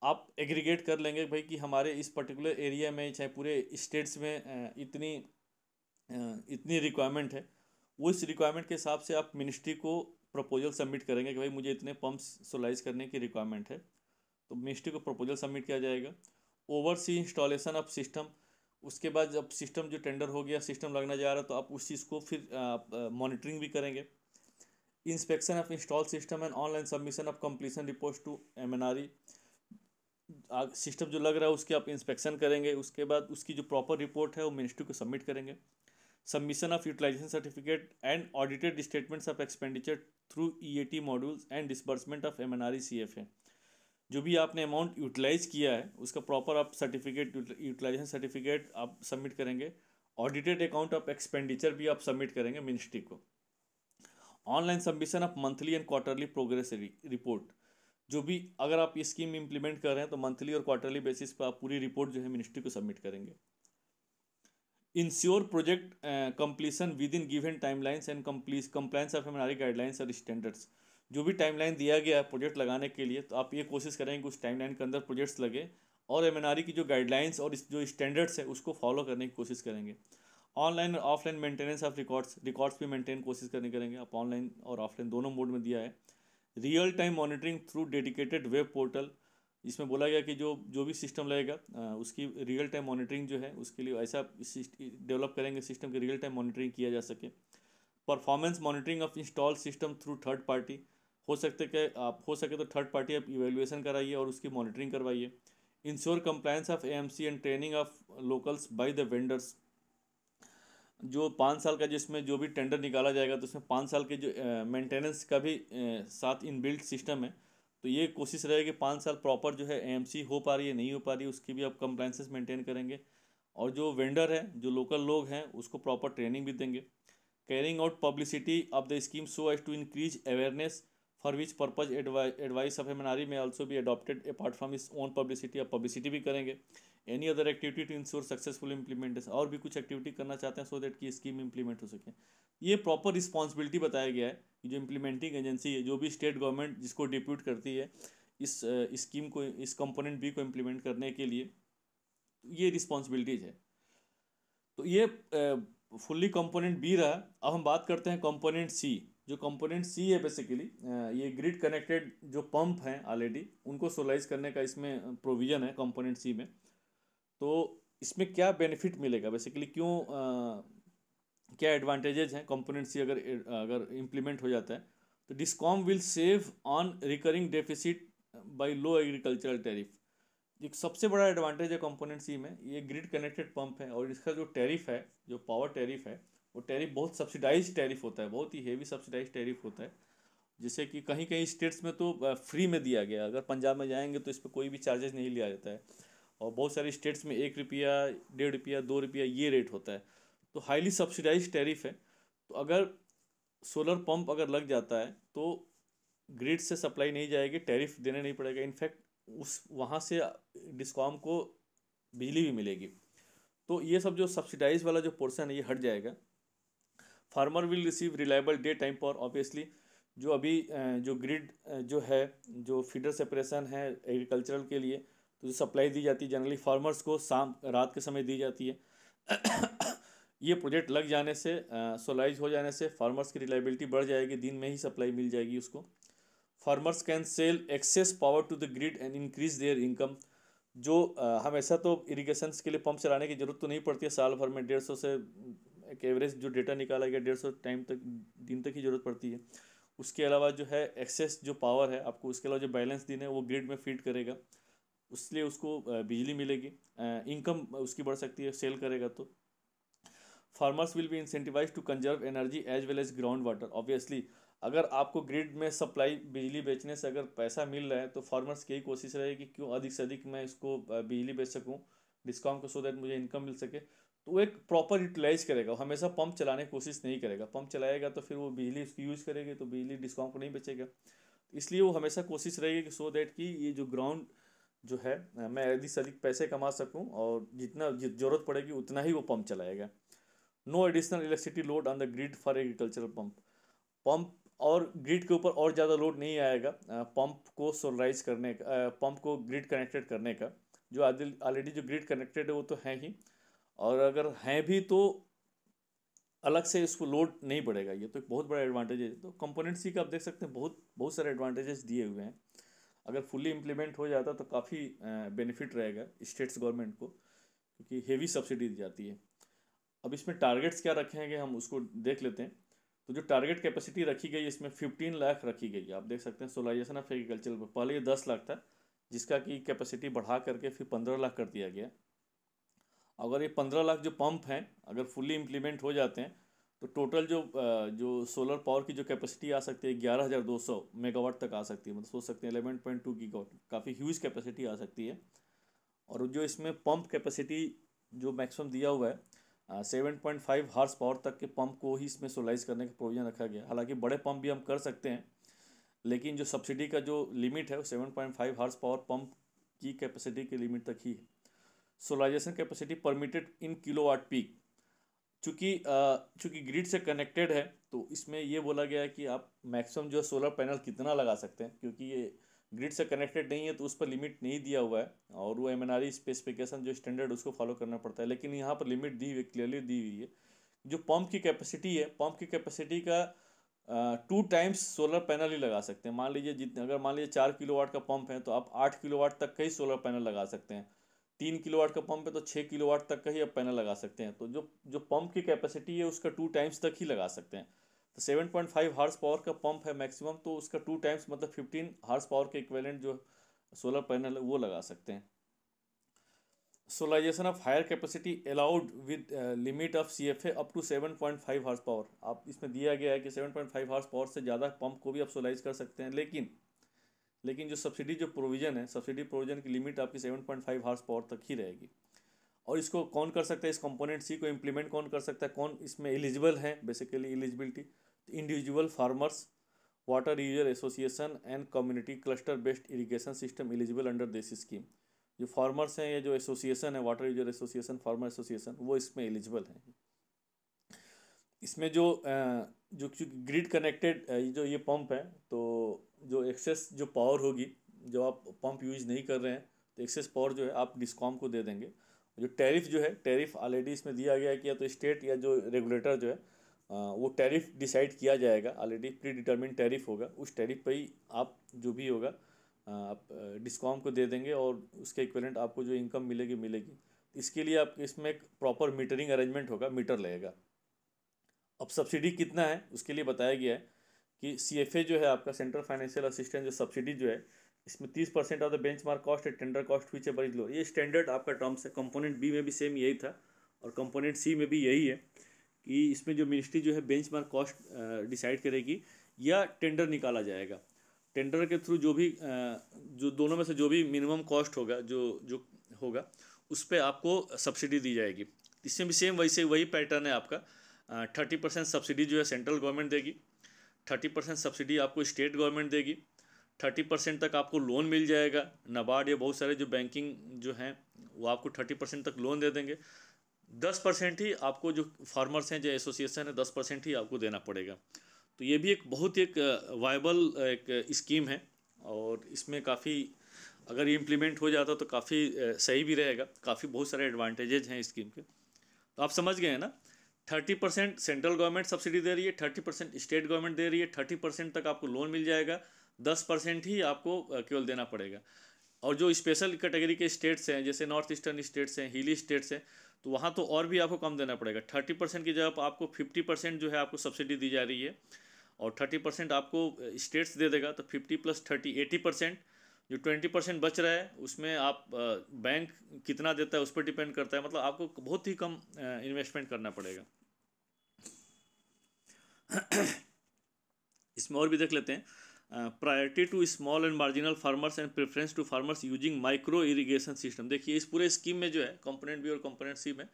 आप एग्रीगेट कर लेंगे भाई कि हमारे इस पर्टिकुलर एरिया में चाहे पूरे स्टेट्स में इतनी इतनी रिक्वायरमेंट है उस रिक्वायरमेंट के हिसाब से आप मिनिस्ट्री को प्रपोजल सबमिट करेंगे कि भाई मुझे इतने पम्प्स सोलाइज करने की रिक्वायरमेंट है तो मिनिस्ट्री को प्रपोजल सबमिट किया जाएगा ओवरसी इंस्टॉलेशन ऑफ सिस्टम उसके बाद जब सिस्टम जो टेंडर हो गया सिस्टम लगना जा रहा है तो आप उस चीज़ को फिर मॉनिटरिंग भी करेंगे inspection of install system and online submission of completion report to M N R E system जो लग रहा है उसके आप इंस्पेक्शन करेंगे उसके बाद उसकी जो प्रॉपर रिपोर्ट है वो मिनिस्ट्री को सबमिट करेंगे submission of utilization certificate and audited statements of expenditure through E A T modules and disbursement of M N R E C F है जो भी आपने अमाउंट यूटिलाइज किया है उसका प्रॉपर आप सर्टिफिकेट यूटिलाइजेशन सर्टिफिकेट आप सबमिट करेंगे ऑडिटेड अकाउंट ऑफ एक्सपेंडिचर भी आप सबमिट करेंगे मिनिस्ट्री को online submission of monthly and quarterly progress report जो भी अगर आप ये स्कीम इम्प्लीमेंट कर रहे हैं तो मंथली और क्वार्टरली बेसिस पर आप पूरी रिपोर्ट जो है मिनिस्ट्री को सबमिट करेंगे ensure project completion within given timelines and complies compliance of हमारी गाइडलाइंस और स्टैंडर्ड्स जो भी टाइमलाइन दिया गया है प्रोजेक्ट लगाने के लिए तो आप ये कोशिश करेंगे कि उस टाइमलाइन के अंदर प्रोजेक्ट्स लगे और एम की जो गाइडलाइंस और जो स्टैंडर्ड्स है उसको फॉलो करने की कोशिश करेंगे ऑनलाइन और offline maintenance of records records भी मेंटेन कोशिश करने करेंगे आप ऑनलाइन और ऑफलाइन दोनों मोड में दिया है real time monitoring through dedicated web portal इसमें बोला गया कि जो जो भी सिस्टम लगेगा उसकी रियल टाइम मॉनिटरिंग जो है उसके लिए ऐसा डेवलप करेंगे सिस्टम की रियल टाइम मॉनिटरिंग किया जा सके performance monitoring of install system through third party हो सकते कि आप हो सके तो थर्ड पार्टी आप इवेल्युएसन कराइए और उसकी मॉनिटरिंग करवाइए ensure compliance of AMC and training of locals by the vendors जो पाँच साल का जिसमें जो भी टेंडर निकाला जाएगा तो उसमें पाँच साल के जो मेंटेनेंस का भी साथ इन बिल्ट सिस्टम है तो ये कोशिश रहेगी कि पाँच साल प्रॉपर जो है एएमसी हो पा रही है नहीं हो पा रही है उसकी भी आप कंप्लाइंसेस मेंटेन करेंगे और जो वेंडर है जो लोकल लोग हैं उसको प्रॉपर ट्रेनिंग भी देंगे carrying out publicity of the scheme so as to increase awareness for which purpose advice of MNRE में ऑल्सो भी अडॉप्टेड अपार्ट फ्रॉम इस ओन पब्लिसिटी आप पब्लिसिटी भी करेंगे any other activity to ensure successful implementation और भी कुछ activity करना चाहते हैं सो दैट की स्कीम इंप्लीमेंट हो सके ये प्रॉपर रिस्पॉन्सिबिलिटी बताया गया है जो इम्प्लीमेंटिंग एजेंसी है जो भी स्टेट गवर्नमेंट जिसको डिप्यूट करती है इस स्कीम को इस कंपोनेंट बी को इम्प्लीमेंट करने के लिए ये रिस्पॉन्सिबिलिटीज है तो ये फुल्ली कंपोनेंट बी रहा अब हम बात करते हैं कंपोनेंट सी जो कंपोनेंट सी है बेसिकली ये ग्रिड कनेक्टेड जो पंप हैं ऑलरेडी उनको सोलाइज करने का इसमें प्रोविज़न है कंपोनेंट सी में तो इसमें क्या बेनिफिट मिलेगा बेसिकली क्यों आ, क्या एडवांटेजेज हैं कंपोनेंट्स अगर अगर इम्प्लीमेंट हो जाता है तो discom will save on recurring deficit by low agricultural tariff एक सबसे बड़ा एडवांटेज है कंपोनेंट सी में ये ग्रिड कनेक्टेड पंप है और इसका जो टैरिफ है जो पावर टैरिफ है वो टैरिफ बहुत सब्सिडाइज टैरिफ होता है बहुत ही हेवी सब्सिडाइज टैरिफ होता है जैसे कि कहीं कहीं स्टेट्स में तो फ्री में दिया गया अगर पंजाब में जाएंगे तो इस पर कोई भी चार्जेस नहीं लिया जाता है और बहुत सारे स्टेट्स में एक रुपया डेढ़ रुपया दो रुपया ये रेट होता है तो हाईली सब्सिडाइज टैरिफ है तो अगर सोलर पंप अगर लग जाता है तो ग्रिड से सप्लाई नहीं जाएगी टैरिफ देने नहीं पड़ेगा इनफैक्ट उस वहाँ से डिस्कॉम को बिजली भी मिलेगी तो ये सब जो सब्सिडाइज वाला जो पोर्सन है ये हट जाएगा farmer will receive reliable day time पर ऑब्वियसली जो अभी जो ग्रिड जो है जो फीडर सेपरेशन है एग्रीकल्चरल के लिए तो जो सप्लाई दी जाती है जनरली फार्मर्स को शाम रात के समय दी जाती है ये प्रोजेक्ट लग जाने से सोलाइज हो जाने से फार्मर्स की रिलायबिलिटी बढ़ जाएगी दिन में ही सप्लाई मिल जाएगी उसको farmers can sell excess power to the grid and increase their income जो हमेशा तो इरीगेशन के लिए पंप चलाने की ज़रूरत तो नहीं पड़ती है साल भर में डेढ़ सौ से एक एवरेज जो डेटा निकाला गया डेढ़ सौ टाइम तक दिन तक ही ज़रूरत पड़ती है उसके अलावा जो है एक्सेस जो पावर है आपको उसके अलावा जो बैलेंस दिन है वो ग्रिड में फीड करेगा उसलिए उसको बिजली मिलेगी इनकम उसकी बढ़ सकती है सेल करेगा तो farmers will be incentivise to conserve energy as well as ground water obviously अगर आपको ग्रिड में सप्लाई बिजली बेचने से अगर पैसा मिल रहा है तो फार्मर्स की यही कोशिश रहेगी कि क्यों अधिक से अधिक मैं इसको बिजली बेच सकूँ डिस्काउंट को सो दैट मुझे इनकम मिल सके तो वो एक प्रॉपर यूटिलाइज करेगा हमेशा पंप चलाने की कोशिश नहीं करेगा पंप चलाएगा तो फिर वो बिजली उसकी यूज़ करेगी तो बिजली डिस्काउंट को नहीं बेचेगा इसलिए वो हमेशा कोशिश रहेगी कि सो दैट कि ये जो ग्राउंड जो है मैं अधिक से अधिक पैसे कमा सकूं और जितना जरूरत पड़ेगी उतना ही वो पंप चलाएगा no additional electricity load on the grid for agricultural pump pump और ग्रिड के ऊपर और ज़्यादा लोड नहीं आएगा पंप को सोलराइज करने का पंप को ग्रिड कनेक्टेड करने का जो ऑलरेडी जो ग्रिड कनेक्टेड है वो तो है ही और अगर हैं भी तो अलग से इसको लोड नहीं पड़ेगा ये तो एक बहुत बड़ा एडवांटेज है तो कंपोनेंट सी का आप देख सकते हैं बहुत बहुत सारे एडवांटेजेस दिए हुए हैं अगर फुल्ली इम्प्लीमेंट हो जाता तो काफ़ी बेनिफिट रहेगा स्टेट्स गवर्नमेंट को क्योंकि हेवी सब्सिडी दी जाती है अब इसमें टारगेट्स क्या रखे कि हम उसको देख लेते हैं तो जो टारगेट कैपेसिटी रखी गई इसमें फिफ्टीन लाख रखी गई है आप देख सकते हैं सोलाइजेशन ऑफ एग्रीकल्चर पर पहले ये दस लाख था जिसका कि कैपेसिटी बढ़ा करके फिर पंद्रह लाख कर दिया गया अगर ये पंद्रह लाख जो पंप हैं अगर फुल्ली इम्प्लीमेंट हो जाते हैं तो टोटल जो जो सोलर पावर की जो कैपेसिटी आ सकती है ग्यारह हज़ार दो सौ मेगावाट तक आ सकती है मतलब सोच सकते हैं एलेवन पॉइंट टू की काफ़ी ह्यूज कैपेसिटी आ सकती है और जो इसमें पंप कैपेसिटी जो मैक्सिमम दिया हुआ है seven point five horse power तक के पंप को ही इसमें सोलाइज करने का प्रोविज़न रखा गया हालांकि बड़े पंप भी हम कर सकते हैं लेकिन जो सब्सिडी का जो लिमिट है वो seven point five horse power pump की कैपेसिटी के लिमिट तक ही है solarisation capacity permitted in kilowatt peak चूँकि चूँकि ग्रिड से कनेक्टेड है तो इसमें ये बोला गया है कि आप मैक्सिमम जो सोलर पैनल कितना लगा सकते हैं क्योंकि ये ग्रिड से कनेक्टेड नहीं है तो उस पर लिमिट नहीं दिया हुआ है और वो एम एन स्पेसिफिकेशन जो स्टैंडर्ड उसको फॉलो करना पड़ता है लेकिन यहाँ पर लिमिट दी हुई क्लियरली दी हुई है जो पम्प की कैपेसिटी है पम्प की कैपेसिटी का टू टाइम्स सोलर पैनल ही लगा सकते हैं मान लीजिए जितने अगर मान लीजिए चार किलो वाट का पंप है तो आप आठ किलो वाट तक का ही सोलर पैनल लगा सकते हैं तीन किलो वाट का पंप है तो छः वाट तक का ही आप पैनल लगा सकते हैं तो जो जो पंप की कैपेसिटी है उसका टू टाइम्स तक ही लगा सकते हैं तो seven point five horse power का पंप है मैक्सिमम तो उसका टू टाइम्स मतलब फिफ्टीन हार्स पावर के इक्वेलेंट जो सोलर पैनल है वो लगा सकते हैं solarisation of higher capacity allowed with limit of C F A up to seven point five horse power आप इसमें दिया गया है कि seven point five horse power से ज़्यादा पंप को भी आप सोलाइज कर सकते हैं लेकिन लेकिन जो सब्सिडी जो प्रोविज़न है सब्सिडी प्रोविज़न की लिमिट आपकी seven point five horse power तक ही रहेगी और इसको कौन कर सकता है इस कंपोनेंट सी को इम्प्लीमेंट कौन कर सकता है कौन इसमें एलिजिबल है बेसिकली एलिजिबिलिटी तो individual farmers water user association and community cluster based irrigation system eligible under this scheme जो फार्मर्स हैं या जो एसोसिएशन है water user association farmer association वो इसमें एलिजिबल हैं इसमें जो जो क्योंकि ग्रिड कनेक्टेड जो ये पंप है तो जो एक्सेस जो पावर होगी जो आप पंप यूज नहीं कर रहे हैं तो एक्सेस पावर जो है आप डिस्कॉम को दे देंगे जो टैरिफ जो है टैरिफ ऑलरेडी इसमें दिया गया है कि या तो स्टेट या जो रेगुलेटर जो है वो टैरिफ डिसाइड किया जाएगा ऑलरेडी प्री डिटर्मिन टैरिफ होगा उस टैरिफ पर ही आप जो भी होगा आप डिस्कॉम को दे देंगे और उसके इक्वलेंट आपको जो इनकम मिलेगी मिलेगी इसके लिए आप इसमें एक प्रॉपर मीटरिंग अरेंजमेंट होगा मीटर लगेगा अब सब्सिडी कितना है उसके लिए बताया गया है कि सी एफ ए जो है आपका सेंट्रल फाइनेंशियल असिस्टेंस जो सब्सिडी जो है इसमें तीस percent of the benchmark cost है टेंडर कॉस्ट फीचर है बड़ी लो ये स्टैंडर्ड आपका टर्म्स है कंपोनेंट बी में भी सेम यही था और कंपोनेंट सी में भी यही है कि इसमें जो मिनिस्ट्री जो है बेंच मार्क कॉस्ट डिसाइड करेगी या टेंडर निकाला जाएगा टेंडर के थ्रू जो भी जो दोनों में से जो भी मिनिमम कॉस्ट होगा जो जो होगा उस पर आपको सब्सिडी दी जाएगी इसमें भी सेम वैसे वही पैटर्न है आपका थर्टी परसेंट सब्सिडी जो है सेंट्रल गवर्नमेंट देगी थर्टी परसेंट सब्सिडी आपको स्टेट गवर्नमेंट देगी थर्टी परसेंट तक आपको लोन मिल जाएगा नबार्ड या बहुत सारे जो बैंकिंग जो हैं वो आपको थर्टी परसेंट तक लोन दे देंगे दस परसेंट ही आपको जो फार्मर्स हैं जो एसोसिएशन है दस परसेंट ही आपको देना पड़ेगा तो ये भी एक बहुत एक वायबल एक स्कीम है और इसमें काफ़ी अगर ये इम्प्लीमेंट हो जाता तो काफ़ी सही भी रहेगा काफ़ी बहुत सारे एडवांटेजेज हैं स्कीम के तो आप समझ गए हैं ना thirty percent central government subsidy दे रही है थर्टी परसेंट स्टेट गवर्नमेंट दे रही है थर्टी परसेंट तक आपको लोन मिल जाएगा दस परसेंट ही आपको केवल देना पड़ेगा और जो स्पेशल कैटेगरी के स्टेट्स हैं जैसे नॉर्थ ईस्टर्न स्टेट्स हैं हिली स्टेट्स हैं तो वहाँ तो और भी आपको कम देना पड़ेगा थर्टी परसेंट की जगह आपको फिफ्टी परसेंट जो है आपको सब्सिडी दी जा रही है और थर्टी परसेंट आपको स्टेट्स दे देगा तो fifty plus thirty eighty percent जो ट्वेंटी परसेंट बच रहा है उसमें आप बैंक कितना देता है उस पर डिपेंड करता है मतलब आपको बहुत ही कम इन्वेस्टमेंट करना पड़ेगा इसमें और भी देख लेते हैं priority to small and marginal farmers and preference to farmers using micro irrigation system देखिए इस पूरे स्कीम में जो है कंपोनेंट बी और कंपोनेंट सी में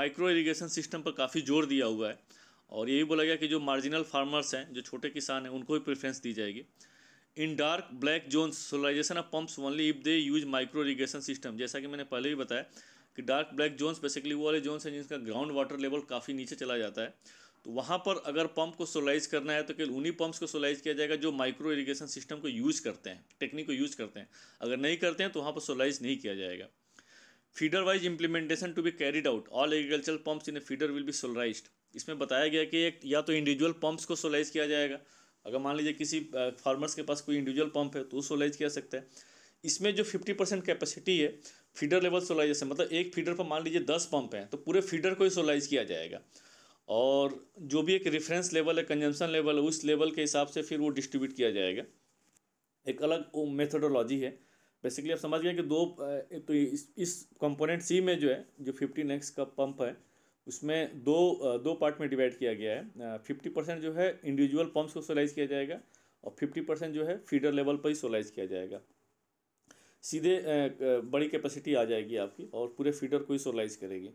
माइक्रो इरीगेशन सिस्टम पर काफ़ी जोर दिया हुआ है और ये भी बोला गया कि जो मार्जिनल फार्मर्स हैं जो छोटे किसान हैं उनको भी प्रेफरेंस दी जाएगी in dark black zone solarisation of pumps only if they use micro irrigation system जैसा कि मैंने पहले भी बताया कि डार्क ब्लैक जोन्स बेसिकली वो वाले जोन्स हैं जिनका ग्राउंड वाटर लेवल काफ़ी नीचे चला जाता है तो वहाँ पर अगर पंप को सोलाइज करना है तो केवल उन्हीं पंप्स को सोलाइज किया जाएगा जो माइक्रो इरीगेशन सिस्टम को यूज़ करते हैं टेक्निक को यूज़ करते हैं अगर नहीं करते हैं तो वहाँ पर सोलाइज नहीं किया जाएगा feeder wise implementation to be carried out all agriculture pumps in a feeder will be solarise इसमें बताया गया कि एक या तो इंडिविजुअल पंप्स को सोलाइज किया जाएगा अगर मान लीजिए किसी फार्मर्स के पास कोई इंडिविजुअल पंप है तो सोलाइज किया सकता है इसमें जो फिफ्टी परसेंट कैपेसिटी है फीडर लेवल सोलाइजेशन मतलब एक फीडर पर मान लीजिए दस पंप हैं तो पूरे फीडर को ही सोलाइज किया जाएगा और जो भी एक रेफरेंस लेवल है कंजम्पशन लेवल है उस लेवल के हिसाब से फिर वो डिस्ट्रीब्यूट किया जाएगा एक अलग मेथडोलॉजी है बेसिकली आप समझ गए कि दो तो इस कंपोनेंट सी में जो है जो फिफ्टी नेक्स का पंप है उसमें दो दो पार्ट में डिवाइड किया गया है फिफ्टी परसेंट जो है इंडिविजुअल पम्प्स को सोलाइज किया जाएगा और फिफ्टी परसेंट जो है फीडर लेवल पर ही सोलाइज किया जाएगा सीधे बड़ी कैपेसिटी आ जाएगी आपकी और पूरे फीडर को ही सोलाइज करेगी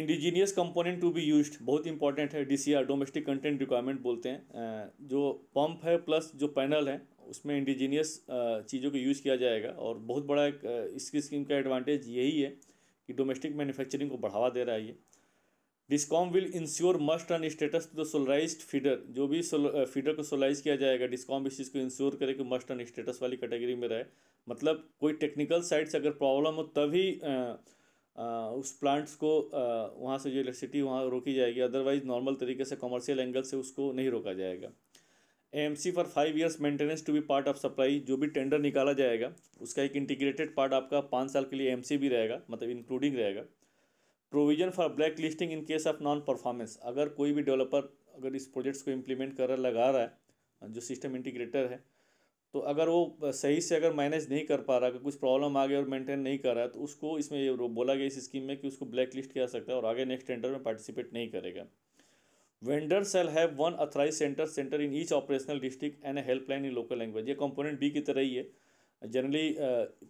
indigenous component to be used बहुत इंपॉर्टेंट है डी डोमेस्टिक कंटेंट रिक्वायरमेंट बोलते हैं जो पंप है प्लस जो पैनल है उसमें इंडिजीनियस चीज़ों को यूज़ किया जाएगा और बहुत बड़ा एक इसकी स्कीम का एडवांटेज यही है कि डोमेस्टिक मैन्युफैक्चरिंग को बढ़ावा दे रहा है ये discom will ensure must and status to the solarise feeder जो भी फीडर को सोलराइज किया जाएगा डिस्कॉम इस चीज़ को इंश्योर करे कि मस्ट एंड स्टेटस वाली कैटेगरी में रहे मतलब कोई टेक्निकल साइड से अगर प्रॉब्लम हो तभी उस प्लांट्स को वहाँ से जो इलेक्ट्रिसिटी वहाँ रोकी जाएगी अदरवाइज नॉर्मल तरीके से कॉमर्शियल एंगल से उसको नहीं रोका जाएगा M C for five years maintenance to be part of supply जो भी टेंडर निकाला जाएगा उसका एक इंटीग्रेटेड पार्ट आपका पाँच साल के लिए एम सी भी रहेगा मतलब इंक्लूडिंग रहेगा provision for black listing in case of non performance अगर कोई भी डेवलपर अगर इस प्रोजेक्ट्स को इम्प्लीमेंट कर रहा लगा रहा है जो सिस्टम इंटीग्रेटर है तो अगर वो सही से अगर मैनेज नहीं कर पा रहा अगर कुछ प्रॉब्लम आ गया और मेंटेन नहीं कर रहा है तो उसको इसमें बोला गया इस स्कीम में कि उसको ब्लैक लिस्ट किया सकता है और आगे नेक्स्ट टेंडर में पार्टिसिपेट नहीं करेगा vendor shall have one authorise centre centre in each operational district and helpline in local language ये कंपोनेंट बी की तरह ही है जनरली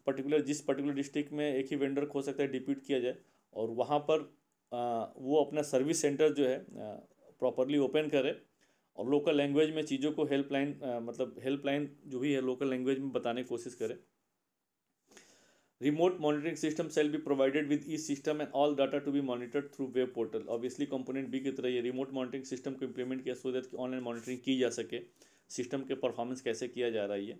पर्टिकुलर जिस पर्टिकुलर डिस्ट्रिक्ट में एक ही वेंडर खो सकता है डिप्यूट किया जाए और वहाँ पर वो अपना सर्विस सेंटर जो है प्रॉपरली ओपन करे और लोकल लैंग्वेज में चीज़ों को हेल्पलाइन मतलब हेल्पलाइन जो भी है लोकल लैंग्वेज में बताने की कोशिश करें Remote monitoring system shall be provided with each system and all data to be monitored through web portal. Obviously component B की तरह ये रिमोट मॉनिटरिंग सिस्टम को इंप्लीमेंट किया सो दैट कि ऑनलाइन मॉनिटरिंग की जा सके सिस्टम के परफॉर्मेंस कैसे किया जा रहा है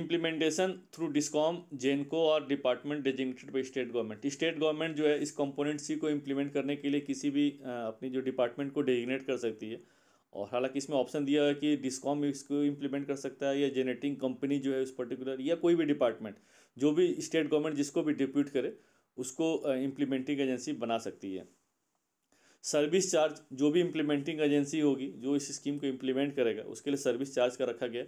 इम्प्लीमेंटेशन थ्रू डिस्कॉम जेनको और department designated by state government state government जो है इस कंपोनेंट सी को इम्प्लीमेंट करने के लिए किसी भी अपनी जो डिपार्टमेंट को डेजिग्नेट कर सकती है और हालांकि इसमें ऑप्शन दिया है कि डिस्कॉम इसको इम्प्लीमेंट कर सकता है या जेनेटिंग कंपनी जो है उस पर्टिकुलर या कोई भी डिपार्टमेंट जो भी स्टेट गवर्नमेंट जिसको भी डिप्यूट करे उसको इम्प्लीमेंटिंग एजेंसी बना सकती है सर्विस चार्ज जो भी इम्प्लीमेंटिंग एजेंसी होगी जो इस स्कीम को इम्प्लीमेंट करेगा उसके लिए सर्विस चार्ज का रखा गया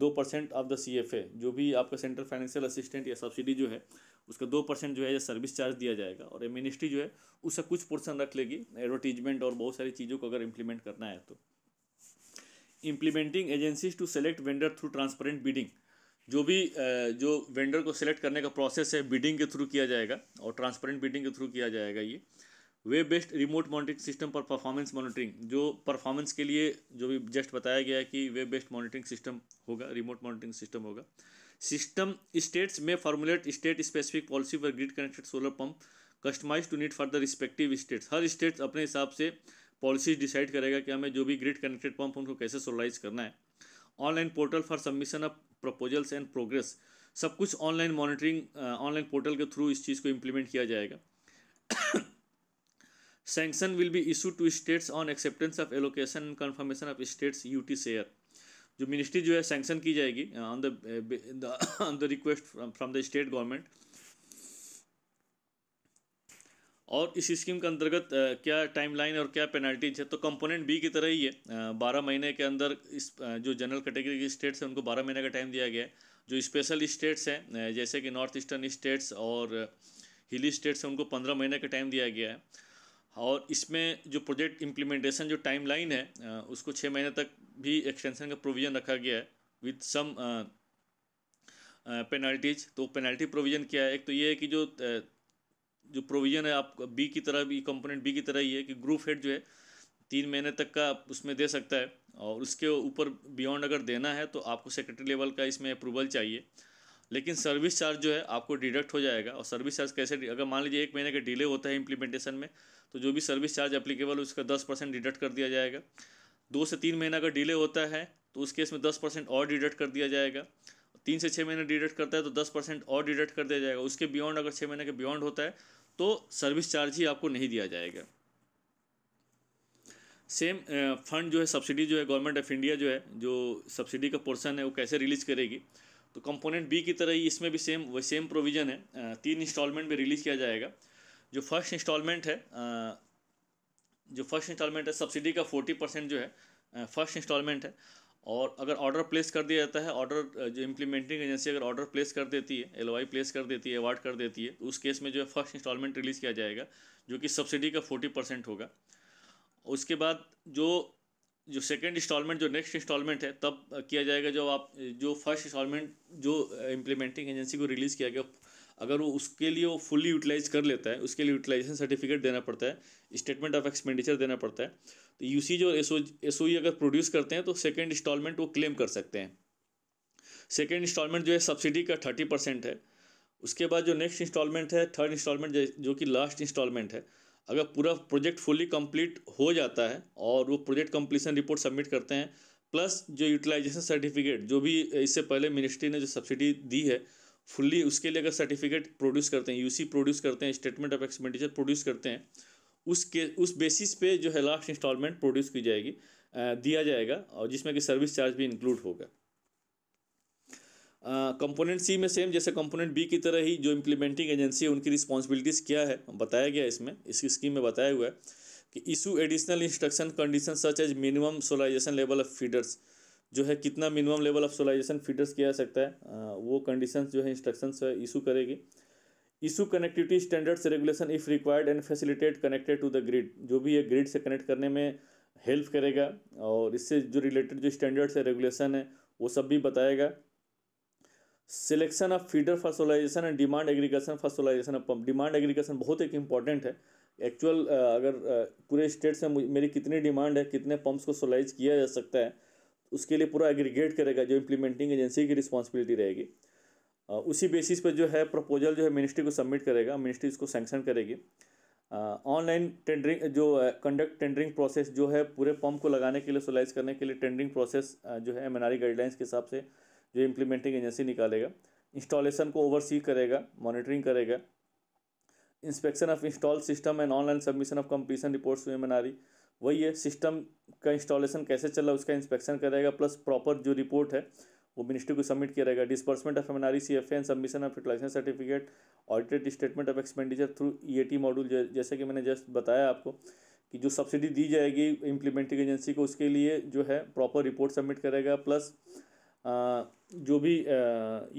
दो percent of the C F A जो भी आपका सेंट्रल फाइनेंशियल असिस्टेंट या सब्सिडी जो है उसका दो परसेंट जो है सर्विस चार्ज दिया जाएगा और मिनिस्ट्री जो है उसका कुछ पोर्सन रख लेगी एडवर्टीजमेंट और बहुत सारी चीज़ों को अगर इम्प्लीमेंट करना है तो implementing agencies to select vendor through transparent bidding जो भी जो वेंडर को सिलेक्ट करने का प्रोसेस है बिडिंग के थ्रू किया जाएगा और ट्रांसपेरेंट बिडिंग के थ्रू किया जाएगा ये web based remote monitoring system पर परफॉर्मेंस मॉनिटरिंग जो परफॉर्मेंस के लिए जो भी जस्ट बताया गया है कि वेब बेस्ड मॉनिटरिंग सिस्टम होगा रिमोट मॉनिटरिंग सिस्टम होगा सिस्टम स्टेट्स में formulate state specific policy for grid connected solar pump customise to need for the respective states हर स्टेट्स अपने हिसाब से पॉलिसीज डिसाइड करेगा कि हमें जो भी ग्रिड कनेक्टेड पंप उनको कैसे सोलराइज करना है online portal for submission of proposals and progress सब कुछ ऑनलाइन मॉनिटरिंग ऑनलाइन पोर्टल के थ्रू इस चीज़ को इम्प्लीमेंट किया जाएगा sanction will be issue to states on acceptance of allocation and confirmation of states U T share जो ministry जो है सेंक्शन की जाएगी on the on the request from the state government और इस स्कीम के अंतर्गत क्या टाइमलाइन और क्या पेनल्टीज है तो कंपोनेंट बी की तरह ही है बारह महीने के अंदर इस जो जनरल कैटेगरी की स्टेट्स हैं उनको बारह महीने का टाइम दिया गया है जो स्पेशल स्टेट्स हैं जैसे कि नॉर्थ ईस्टर्न स्टेट्स और हिली स्टेट्स हैं उनको पंद्रह महीने का टाइम दिया गया है और इसमें जो प्रोजेक्ट इम्प्लीमेंटेशन जो टाइम लाइन है उसको छः महीने तक भी एक्सटेंशन का प्रोविज़न रखा गया है विथ सम पेनल्टीज तो पेनल्टी प्रोविज़न क्या है एक तो ये है कि जो जो प्रोविज़न है आप बी की तरह भी कंपोनेंट बी की तरह ही है कि ग्रुप हेड जो है तीन महीने तक का उसमें दे सकता है और उसके ऊपर बियॉन्ड अगर देना है तो आपको सेक्रेटरी लेवल का इसमें अप्रूवल चाहिए लेकिन सर्विस चार्ज जो है आपको डिडक्ट हो जाएगा और सर्विस चार्ज कैसे अगर मान लीजिए एक महीने का डिले होता है इम्प्लीमेंटेशन में तो जो भी सर्विस चार्ज है उसका दस परसेंट डिडक्ट कर दिया जाएगा दो से तीन महीना का डिले होता है तो उस केस में दस परसेंट और डिडक्ट कर दिया जाएगा तीन से छः महीने डिडक्ट करता है तो दस परसेंट और डिडक्ट कर दिया जाएगा उसके बियॉन्ड अगर छः महीने के बियॉन्ड होता है तो सर्विस चार्ज ही आपको नहीं दिया जाएगा सेम फंड जो है सब्सिडी जो है गवर्नमेंट ऑफ इंडिया जो है जो सब्सिडी का पोर्सन है वो कैसे रिलीज़ करेगी तो कंपोनेंट बी की तरह ही इसमें भी सेम वही सेम प्रोविज़न है तीन इंस्टॉलमेंट में रिलीज़ किया जाएगा जो फर्स्ट इंस्टॉलमेंट है जो फर्स्ट इंस्टॉलमेंट है सब्सिडी का फोर्टी परसेंट जो है फर्स्ट इंस्टॉलमेंट है और अगर ऑर्डर प्लेस कर दिया जाता है ऑर्डर जो इम्प्लीमेंटिंग एजेंसी अगर ऑर्डर प्लेस कर देती है एल प्लेस कर देती है अवार्ड कर देती है तो उस केस में जो है फर्स्ट इंस्टॉलमेंट रिलीज़ किया जाएगा जो कि सब्सिडी का फोर्टी परसेंट होगा उसके बाद जो जो सेकेंड इंस्टॉलमेंट जो नेक्स्ट इंस्टॉलमेंट है तब किया जाएगा जब आप जो फर्स्ट इंस्टॉलमेंट जो इम्प्लीमेंटिंग एजेंसी को रिलीज़ किया गया अगर वो उसके लिए वो फुल्ली यूटिलाइज कर लेता है उसके लिए यूटिलाइजेशन सर्टिफिकेट देना पड़ता है स्टेटमेंट ऑफ एक्सपेंडिचर देना पड़ता है तो यूसीज और एस अगर प्रोड्यूस करते हैं तो सेकेंड इंस्टॉलमेंट वो क्लेम कर सकते हैं सेकेंड इंस्टॉलमेंट जो है सब्सिडी का थर्टी परसेंट है उसके बाद जो नेक्स्ट इंस्टॉलमेंट है थर्ड इंस्टॉलमेंट जो कि लास्ट इंस्टॉलमेंट है अगर पूरा प्रोजेक्ट फुली कंप्लीट हो जाता है और वो प्रोजेक्ट कंप्लीसन रिपोर्ट सबमिट करते हैं प्लस जो यूटिलाइजेशन सर्टिफिकेट जो भी इससे पहले मिनिस्ट्री ने जो सब्सिडी दी है फुल्ली उसके लिए अगर सर्टिफिकेट प्रोड्यूस करते हैं यूसी प्रोड्यूस करते हैं स्टेटमेंट ऑफ एक्सपेंडिचर प्रोड्यूस करते हैं उसके उस बेसिस पे जो है लास्ट इंस्टॉलमेंट प्रोड्यूस की जाएगी दिया जाएगा और जिसमें कि सर्विस चार्ज भी इंक्लूड होगा कंपोनेंट सी में सेम जैसे कंपोनेंट बी की तरह ही जो इम्प्लीमेंटिंग एजेंसी है उनकी रिस्पॉन्सिबिलिटीज़ क्या है बताया गया इसमें इस स्कीम में बताया हुआ है कि issue additional instruction condition such as minimum solarisation level of feeders जो है कितना minimum level of solarisation feeders किया जा सकता है आ, वो कंडीशन जो है इंस्ट्रक्शन इशू करेगी issue connectivity standards regulation if required and facilitate connected to the grid जो भी ये ग्रिड से कनेक्ट करने में हेल्प करेगा और इससे जो रिलेटेड जो स्टैंडर्ड्स है रेगुलेशन है वो सब भी बताएगा selection of feeder for solarisation and demand agriculture for solarisation of demand agriculture बहुत एक इंपॉर्टेंट है एक्चुअल अगर पूरे स्टेट से मेरी कितनी डिमांड है कितने पम्प्स को सोलाइज किया जा सकता है उसके लिए पूरा एग्रीगेट करेगा जो इम्प्लीमेंटिंग एजेंसी की रिस्पॉन्सिबिलिटी रहेगी उसी बेसिस पर जो है प्रपोजल जो है मिनिस्ट्री को सबमिट करेगा मिनिस्ट्री इसको सैंक्शन करेगी ऑनलाइन टेंडरिंग जो कंडक्ट टेंडरिंग प्रोसेस जो है पूरे पंप को लगाने के लिए सोलाइज करने के लिए टेंडरिंग प्रोसेस जो है एम गाइडलाइंस e के हिसाब से जो इम्प्लीमेंटिंग एजेंसी निकालेगा इंस्टॉलेशन को ओवरसी करेगा मॉनिटरिंग करेगा inspection of install system and online submission of competition reports to M वही है सिस्टम का इंस्टॉलेशन कैसे चल रहा है उसका इंस्पेक्शन करेगा प्लस प्रॉपर जो रिपोर्ट है वो मिनिस्ट्री को सबमिट किया जाएगा disbursement of M R C F and submission of licence certificate audited statement of expenditure through E T module जैसे कि मैंने जस्ट बताया आपको कि जो सब्सिडी दी जाएगी इम्प्लीमेंटिंग एजेंसी को उसके लिए जो है प्रॉपर रिपोर्ट सबमिट करेगा प्लस आ, जो भी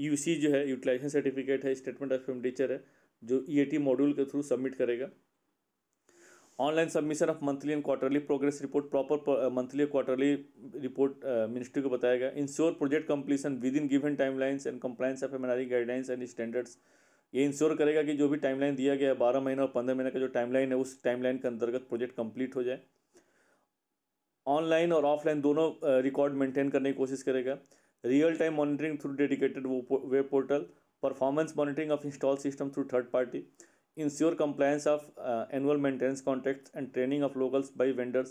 यू जो है यूटिलाइजेशन सर्टिफिकेट है स्टेटमेंट ऑफ एक्सपेंडिचर है जो ई e मॉड्यूल के थ्रू सबमिट करेगा online submission of monthly and quarterly progress report proper monthly quarterly report ministry को बताया गया ensure project completion within given timelines and compliance of M guidelines and standards ये ensure करेगा कि जो भी टाइमलाइन दिया गया है बारह महीने और पंद्रह महीने का जो टाइमलाइन है उस टाइमलाइन के अंतर्गत प्रोजेक्ट कंप्लीट हो जाए ऑनलाइन और ऑफलाइन दोनों रिकॉर्ड मेंटेन करने की कोशिश करेगा real time monitoring through dedicated web portal performance monitoring of install system through third party ensure compliance of uh, annual maintenance contracts and training of locals by vendors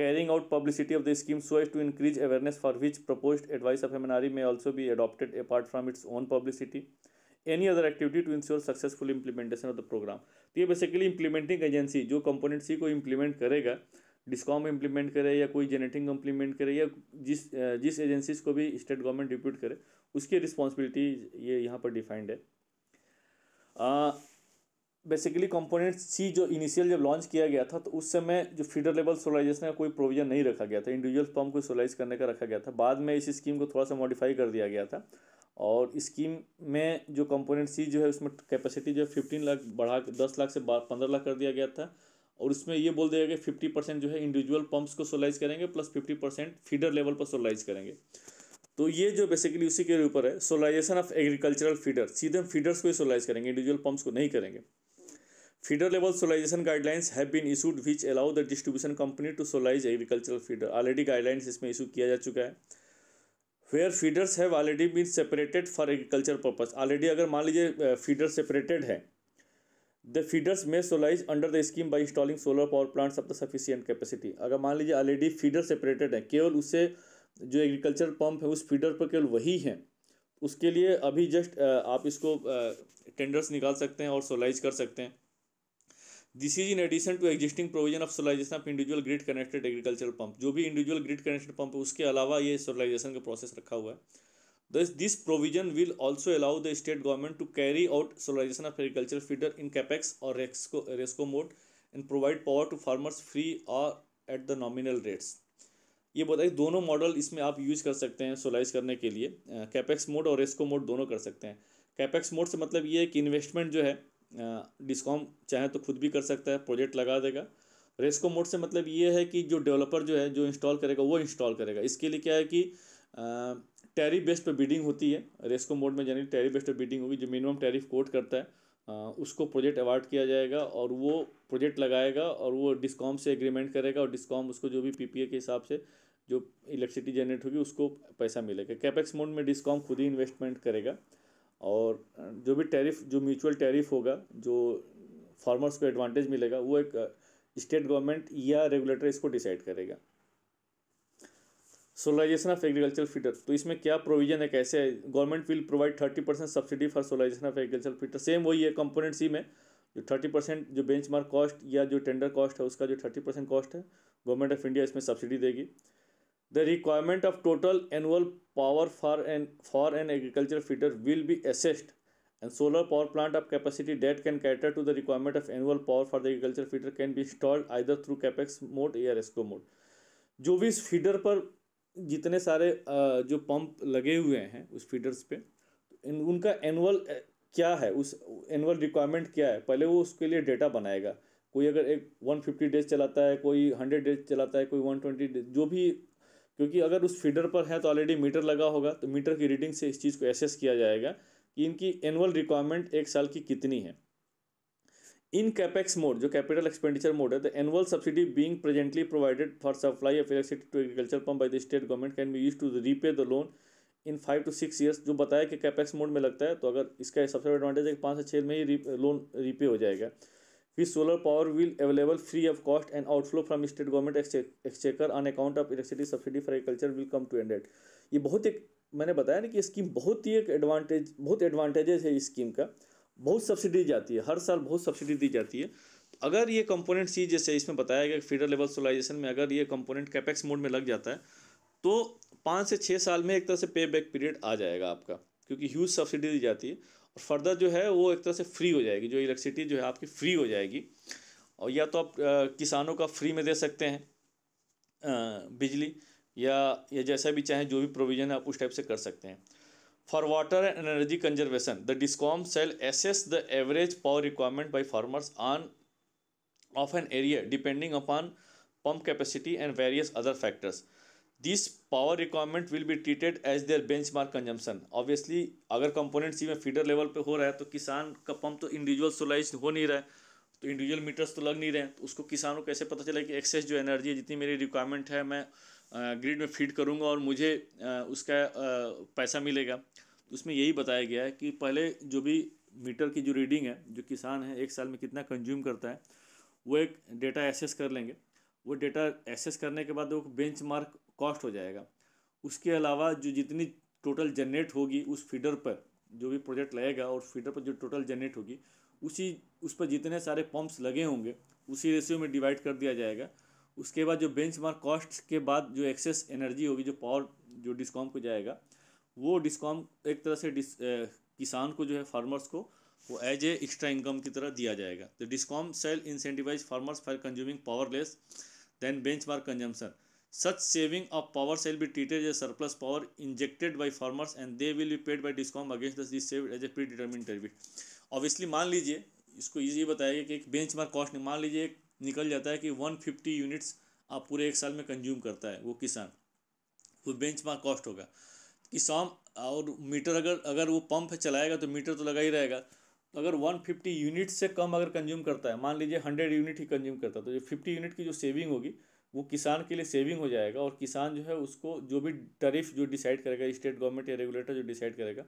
carrying out publicity of the scheme so as to increase awareness for which proposed advice of MNRE may also be adopted apart from its own publicity any other activity to ensure successful implementation of the program तो ये basically implementing agency जो component C को implement करेगा discom implement करे या कोई जेनेटिंग implement करे या जिस जिस एजेंसीज को भी स्टेट गवर्नमेंट रिप्यूट करे उसकी रिस्पॉन्सिबिलिटी ये यहाँ पर डिफाइंड है बेसिकली कंपोनेंट सी जो इनिशियल जब लॉन्च किया गया था तो उस समय जो फीडर लेवल सोलराइजेशन का कोई प्रोविजन नहीं रखा गया था इंडिविजुअल पंप को सोलराइज करने का रखा गया था बाद में इस स्कीम को थोड़ा सा मॉडिफाई कर दिया गया था और स्कीम में जो कंपोनेंट सी जो है उसमें कैपेसिटी जो है फिफ्टीन लाख बढ़ा दस लाख से पंद्रह लाख कर दिया गया था और उसमें ये बोल दिया गया कि फिफ्टी परसेंट जो है इंडिविजुअल पंप्स को सोलाइज करेंगे plus fifty percent feeder level पर सोलाइज करेंगे तो ये जो बेसिकली उसी के ऊपर है सोलाइजेशन ऑफ एग्रीकल्चरल फीडर सीधे हम फीडर्स को ही सोलाइज करेंगे इंडिविजुअल पंप्स को नहीं करेंगे feeder level solarisation guidelines have been issued which allow the distribution company to solarise agricultural feeder already guidelines इसमें इशू किया जा चुका है where feeders have already been separated for agriculture purpose already अगर मान लीजिए फीडर सेपरेटेड है the feeders में solarise under the scheme by installing solar power plants of the sufficient capacity अगर मान लीजिए ऑलरेडी फीडर सेपरेटेड है केवल उससे जो एग्रीकल्चर पंप है उस फीडर पर केवल वही है उसके लिए अभी जस्ट आप इसको टेंडर्स निकाल सकते हैं और सोलाइज कर सकते हैं this is in addition to existing provision of solarisation of individual grid connected agriculture pump जो भी इंडिविजुअल ग्रिड कनेक्टेड पंप है उसके अलावा ये सोलाइजेशन का प्रोसेस रखा हुआ है दस this provision will also allow the state government to carry out solarisation of agriculture feeder in capex or RESCO RESCO mode and provide power to farmers free or at the nominal rates ये बताइए दोनों model इसमें आप use कर सकते हैं सोलाइज करने के लिए कैपेक्स uh, मोड और रेस्को मोड दोनों कर सकते हैं कैपेक्स मोड से मतलब ये है कि इन्वेस्टमेंट जो है डिस्कॉम चाहे तो खुद भी कर सकता है प्रोजेक्ट लगा देगा रेस्को मोड से मतलब ये है कि जो डेवलपर जो है जो इंस्टॉल करेगा वो इंस्टॉल करेगा इसके लिए क्या है कि टैरिफ बेस्ड पर बिडिंग होती है रेस्को मोड में जानी टैरिफ बेस्ड पर बिडिंग होगी जो मिनिमम टैरिफ कोट करता है उसको प्रोजेक्ट अवार्ड किया जाएगा और वो प्रोजेक्ट लगाएगा और वो डिस्कॉम से एग्रीमेंट करेगा और डिस्कॉम उसको जो भी पीपीए के हिसाब से जो इलेक्ट्रिसिटी जनरेट होगी उसको पैसा मिलेगा कैपेक्स मोड में डिस्कॉम खुद ही इन्वेस्टमेंट करेगा और जो भी टैरिफ जो म्यूचुअल टैरिफ होगा जो फार्मर्स को एडवांटेज मिलेगा वो एक स्टेट गवर्नमेंट या रेगुलेटर इसको डिसाइड करेगा सोलराइजेशन ऑफ एग्रीकल्चर फीटर तो इसमें क्या प्रोविजन है कैसे है government will provide thirty percent subsidy for solarisation of agriculture feeder same वही है कंपोनेंट सी में जो थर्टी परसेंट जो बेंच मार्क कॉस्ट या जो टेंडर कॉस्ट है उसका जो थर्टी परसेंट कॉस्ट है गवर्नमेंट ऑफ इंडिया इसमें सब्सिडी देगी the requirement of total annual power for an for an agriculture feeder will be assessed and solar power plant of capacity that can cater to the requirement of annual power for the agriculture feeder can be installed either through capex mode या रेस्को mode जो भी इस feeder पर जितने सारे जो pump लगे हुए हैं उस फीडर्स पे उनका एनुअल क्या है उस एनुअल रिक्वायरमेंट क्या है पहले वो उसके लिए डेटा बनाएगा कोई अगर एक वन फिफ्टी डेज चलाता है कोई हंड्रेड डेज चलाता है कोई वन ट्वेंटी डेज जो भी क्योंकि अगर उस फीडर पर है तो ऑलरेडी मीटर लगा होगा तो मीटर की रीडिंग से इस चीज़ को एसेस किया जाएगा कि इनकी एनुअल रिक्वायरमेंट एक साल की कितनी है इन कैपेक्स मोड जो कैपिटल एक्सपेंडिचर मोड है the annual subsidy being presently provided for supply of electricity to agriculture pump by the state government can be use to repay the loan in five to six years जो बताया कि capex mode में लगता है तो अगर इसका सबसे एडवांटेज है कि पाँच से छः में ही लोन रीपे हो जाएगा His solar power will available free of cost and outflow from state government exchequer on account of electricity subsidy for agriculture will come to end it. ये बहुत एक मैंने बताया ना कि स्कीम बहुत ही एक एडवांटेज बहुत एडवांटेजेस है इस स्कीम का बहुत सब्सिडी जाती है हर साल बहुत सब्सिडी दी जाती है अगर ये कंपोनेंट सी जैसे इसमें बताया गया फीडर लेवल सोलाइजेशन में अगर ये कंपोनेंट कैपेक्स मोड में लग जाता है तो पाँच से छः साल में एक तरह से पे बैक पीरियड आ जाएगा आपका क्योंकि ह्यूज सब्सिडी दी जाती है फर्दर जो है वो एक तरह से फ्री हो जाएगी जो इलेक्ट्रिसिटी जो है आपकी फ्री हो जाएगी और या तो आप किसानों का फ्री में दे सकते हैं बिजली या या जैसा भी चाहें जो भी प्रोविज़न है आप उस टाइप से कर सकते हैं for water and energy conservation the discom shall assess the average power requirement by farmers on of an area depending upon pump capacity and various other factors this power requirement will be treated as their benchmark consumption obviously अगर component C में feeder level पे हो रहा है तो किसान का pump तो इंडिविजुअल सोलाइज हो नहीं रहा है तो इंडिविजुअल मीटर्स तो लग नहीं रहे हैं तो उसको किसानों को कैसे पता चला कि एक्सेस जो एनर्जी है जितनी मेरी रिक्वायरमेंट है मैं ग्रिड में फीड करूँगा और मुझे उसका पैसा मिलेगा तो उसमें यही बताया गया है कि पहले जो भी मीटर की जो रीडिंग है जो किसान है एक साल में कितना कंज्यूम करता है वो एक डेटा एसेस कर लेंगे वो डेटा एसेस करने के बाद वो बेंच मार्क कॉस्ट हो जाएगा उसके अलावा जो जितनी टोटल जनरेट होगी उस फीडर पर जो भी प्रोजेक्ट लगेगा और फीडर पर जो टोटल जनरेट होगी उसी उस पर जितने सारे पम्प्स लगे होंगे उसी रेशियो में डिवाइड कर दिया जाएगा उसके बाद जो बेंच मार्क कॉस्ट के बाद जो एक्सेस एनर्जी होगी जो पावर जो डिस्कॉम को जाएगा वो डिस्कॉम एक तरह से डिस ए, किसान को जो है फार्मर्स को वो एज ए एक्स्ट्रा इनकम की तरह दिया जाएगा the discom shall incentivise farmers for consuming power less than benchmark consumption such saving of power shall be be treated surplus power injected by farmers and they will be paid by discom against against the saved as a predetermined tariff. Obviously मान लीजिए इसको easy बताया कि एक bench benchmark cost मान लीजिए निकल जाता है कि वन फिफ्टी यूनिट्स आप पूरे एक साल में कंज्यूम करता है वो किसान वो बेंच मार्क कॉस्ट होगा किसान और मीटर अगर अगर वो पंप चलाएगा तो मीटर तो लगा ही रहेगा तो अगर वन फिफ्टी यूनिट से कम अगर कंज्यूम करता है मान लीजिए हंड्रेड यूनिट ही कंज्यूम करता है तो जो 50 यूनिट की जो सेविंग होगी वो किसान के लिए सेविंग हो जाएगा और किसान जो है उसको जो भी टैरिफ जो डिसाइड करेगा स्टेट गवर्नमेंट या रेगुलेटर जो डिसाइड करेगा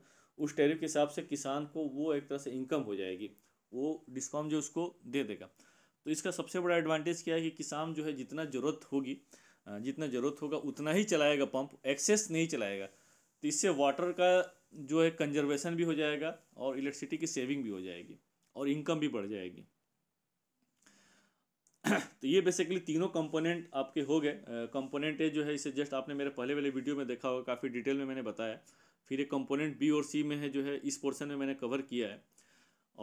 उस टैरिफ के हिसाब से किसान को वो एक तरह से इनकम हो जाएगी वो डिस्काउंट जो उसको दे देगा तो इसका सबसे बड़ा एडवांटेज क्या है कि किसान जो है जितना ज़रूरत होगी जितना ज़रूरत होगा उतना ही चलाएगा पंप एक्सेस नहीं चलाएगा तो इससे वाटर का जो है कंजर्वेशन भी हो जाएगा और इलेक्ट्रिसिटी की सेविंग भी हो जाएगी और इनकम भी बढ़ जाएगी तो ये बेसिकली तीनों कंपोनेंट आपके हो गए कंपोनेंट ए जो है इसे जस्ट आपने मेरे पहले वाले वीडियो में देखा होगा काफ़ी डिटेल में मैंने बताया फिर ये कंपोनेंट बी और सी में है जो है इस पोर्शन में मैंने कवर किया है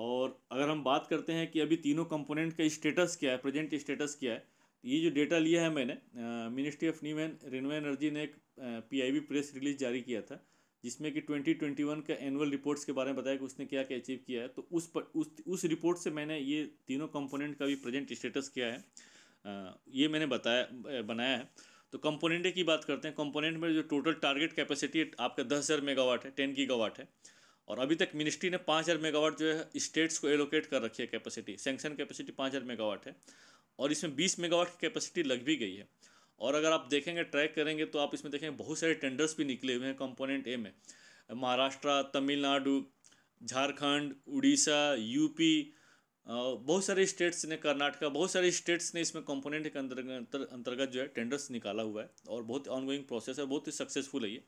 और अगर हम बात करते हैं कि अभी तीनों कंपोनेंट का स्टेटस क्या है प्रेजेंट स्टेटस क्या है तो ये जो डेटा लिया है मैंने ministry of new and renew energy ने एक पी प्रेस रिलीज जारी किया था जिसमें कि 2021 का एनुअल रिपोर्ट्स के बारे में बताया कि उसने क्या क्या अचीव किया है तो उस पर उस उस रिपोर्ट से मैंने ये तीनों कंपोनेंट का भी प्रेजेंट स्टेटस किया है ये मैंने बताया बनाया है तो कंपोनेंट की बात करते हैं कंपोनेंट में जो टोटल टारगेट कैपेसिटी आपका दस हज़ार मेगावाट है टेन गीगावाट है और अभी तक मिनिस्ट्री ने पाँच हज़ार मेगावाट जो है स्टेट्स को एलोकेट कर रखी है कैपेसिटी सेंक्शन कैपेसिटी पाँच हज़ार मेगावाट है और इसमें बीस मेगावाट की कैपेसिटी लग भी गई है और अगर आप देखेंगे ट्रैक करेंगे तो आप इसमें देखेंगे बहुत सारे टेंडर्स भी निकले हुए हैं कंपोनेंट ए में महाराष्ट्र तमिलनाडु झारखंड उड़ीसा यूपी बहुत सारे स्टेट्स ने कर्नाटका बहुत सारे स्टेट्स ने इसमें कंपोनेंट के अंतर्गत अंतर्गत जो है टेंडर्स निकाला हुआ है और बहुत ऑनगोइंग प्रोसेस है बहुत ही सक्सेसफुल है ये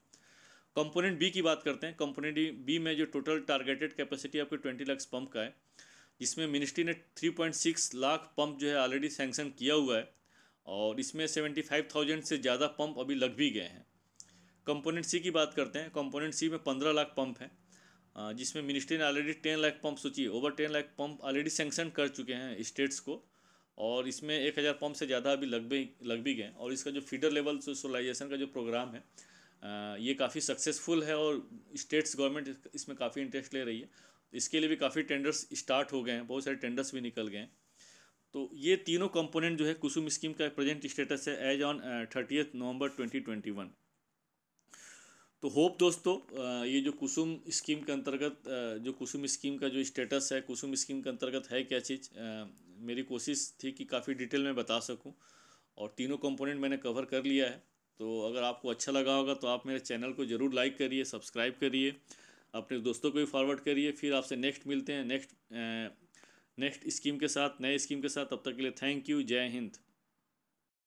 कंपोनेंट बी की बात करते हैं कंपोनेंट बी में जो टोटल टारगेटेड कैपेसिटी आपके ट्वेंटी लैक्स पंप का है जिसमें मिनिस्ट्री ने three point six lakh pump जो है ऑलरेडी सेंक्शन किया हुआ है और इसमें सेवेंटी फाइव थाउजेंड से ज़्यादा पंप अभी लग भी गए हैं कंपोनेंट सी की बात करते हैं कंपोनेंट सी में पंद्रह लाख पंप हैं जिसमें मिनिस्ट्री ने ऑलरेडी टेन लाख पंप सोची over ten lakh pump already sanction कर चुके हैं स्टेट्स को और इसमें एक हज़ार पंप से ज़्यादा अभी लग भी लग भी गए और इसका जो फीडर लेवल सोशलाइजेशन का जो प्रोग्राम है ये काफ़ी सक्सेसफुल है और स्टेट्स गवर्नमेंट इसमें काफ़ी इंटरेस्ट ले रही है इसके लिए भी काफ़ी टेंडर्स स्टार्ट हो गए हैं बहुत सारे टेंडर्स भी निकल गए हैं तो ये तीनों कंपोनेंट जो है कुसुम स्कीम का प्रेजेंट स्टेटस है एज ऑन थर्टी नवंबर 2021 तो होप दोस्तों uh, ये जो कुसुम स्कीम के अंतर्गत uh, जो कुसुम स्कीम का जो स्टेटस है कुसुम स्कीम के अंतर्गत है क्या चीज़ uh, मेरी कोशिश थी कि काफ़ी डिटेल में बता सकूं और तीनों कंपोनेंट मैंने कवर कर लिया है तो अगर आपको अच्छा लगा होगा तो आप मेरे चैनल को ज़रूर लाइक करिए सब्सक्राइब करिए अपने दोस्तों को भी फॉरवर्ड करिए फिर आपसे नेक्स्ट मिलते हैं नेक्स्ट नेक्स्ट स्कीम के साथ नए स्कीम के साथ तब तक के लिए थैंक यू जय हिंद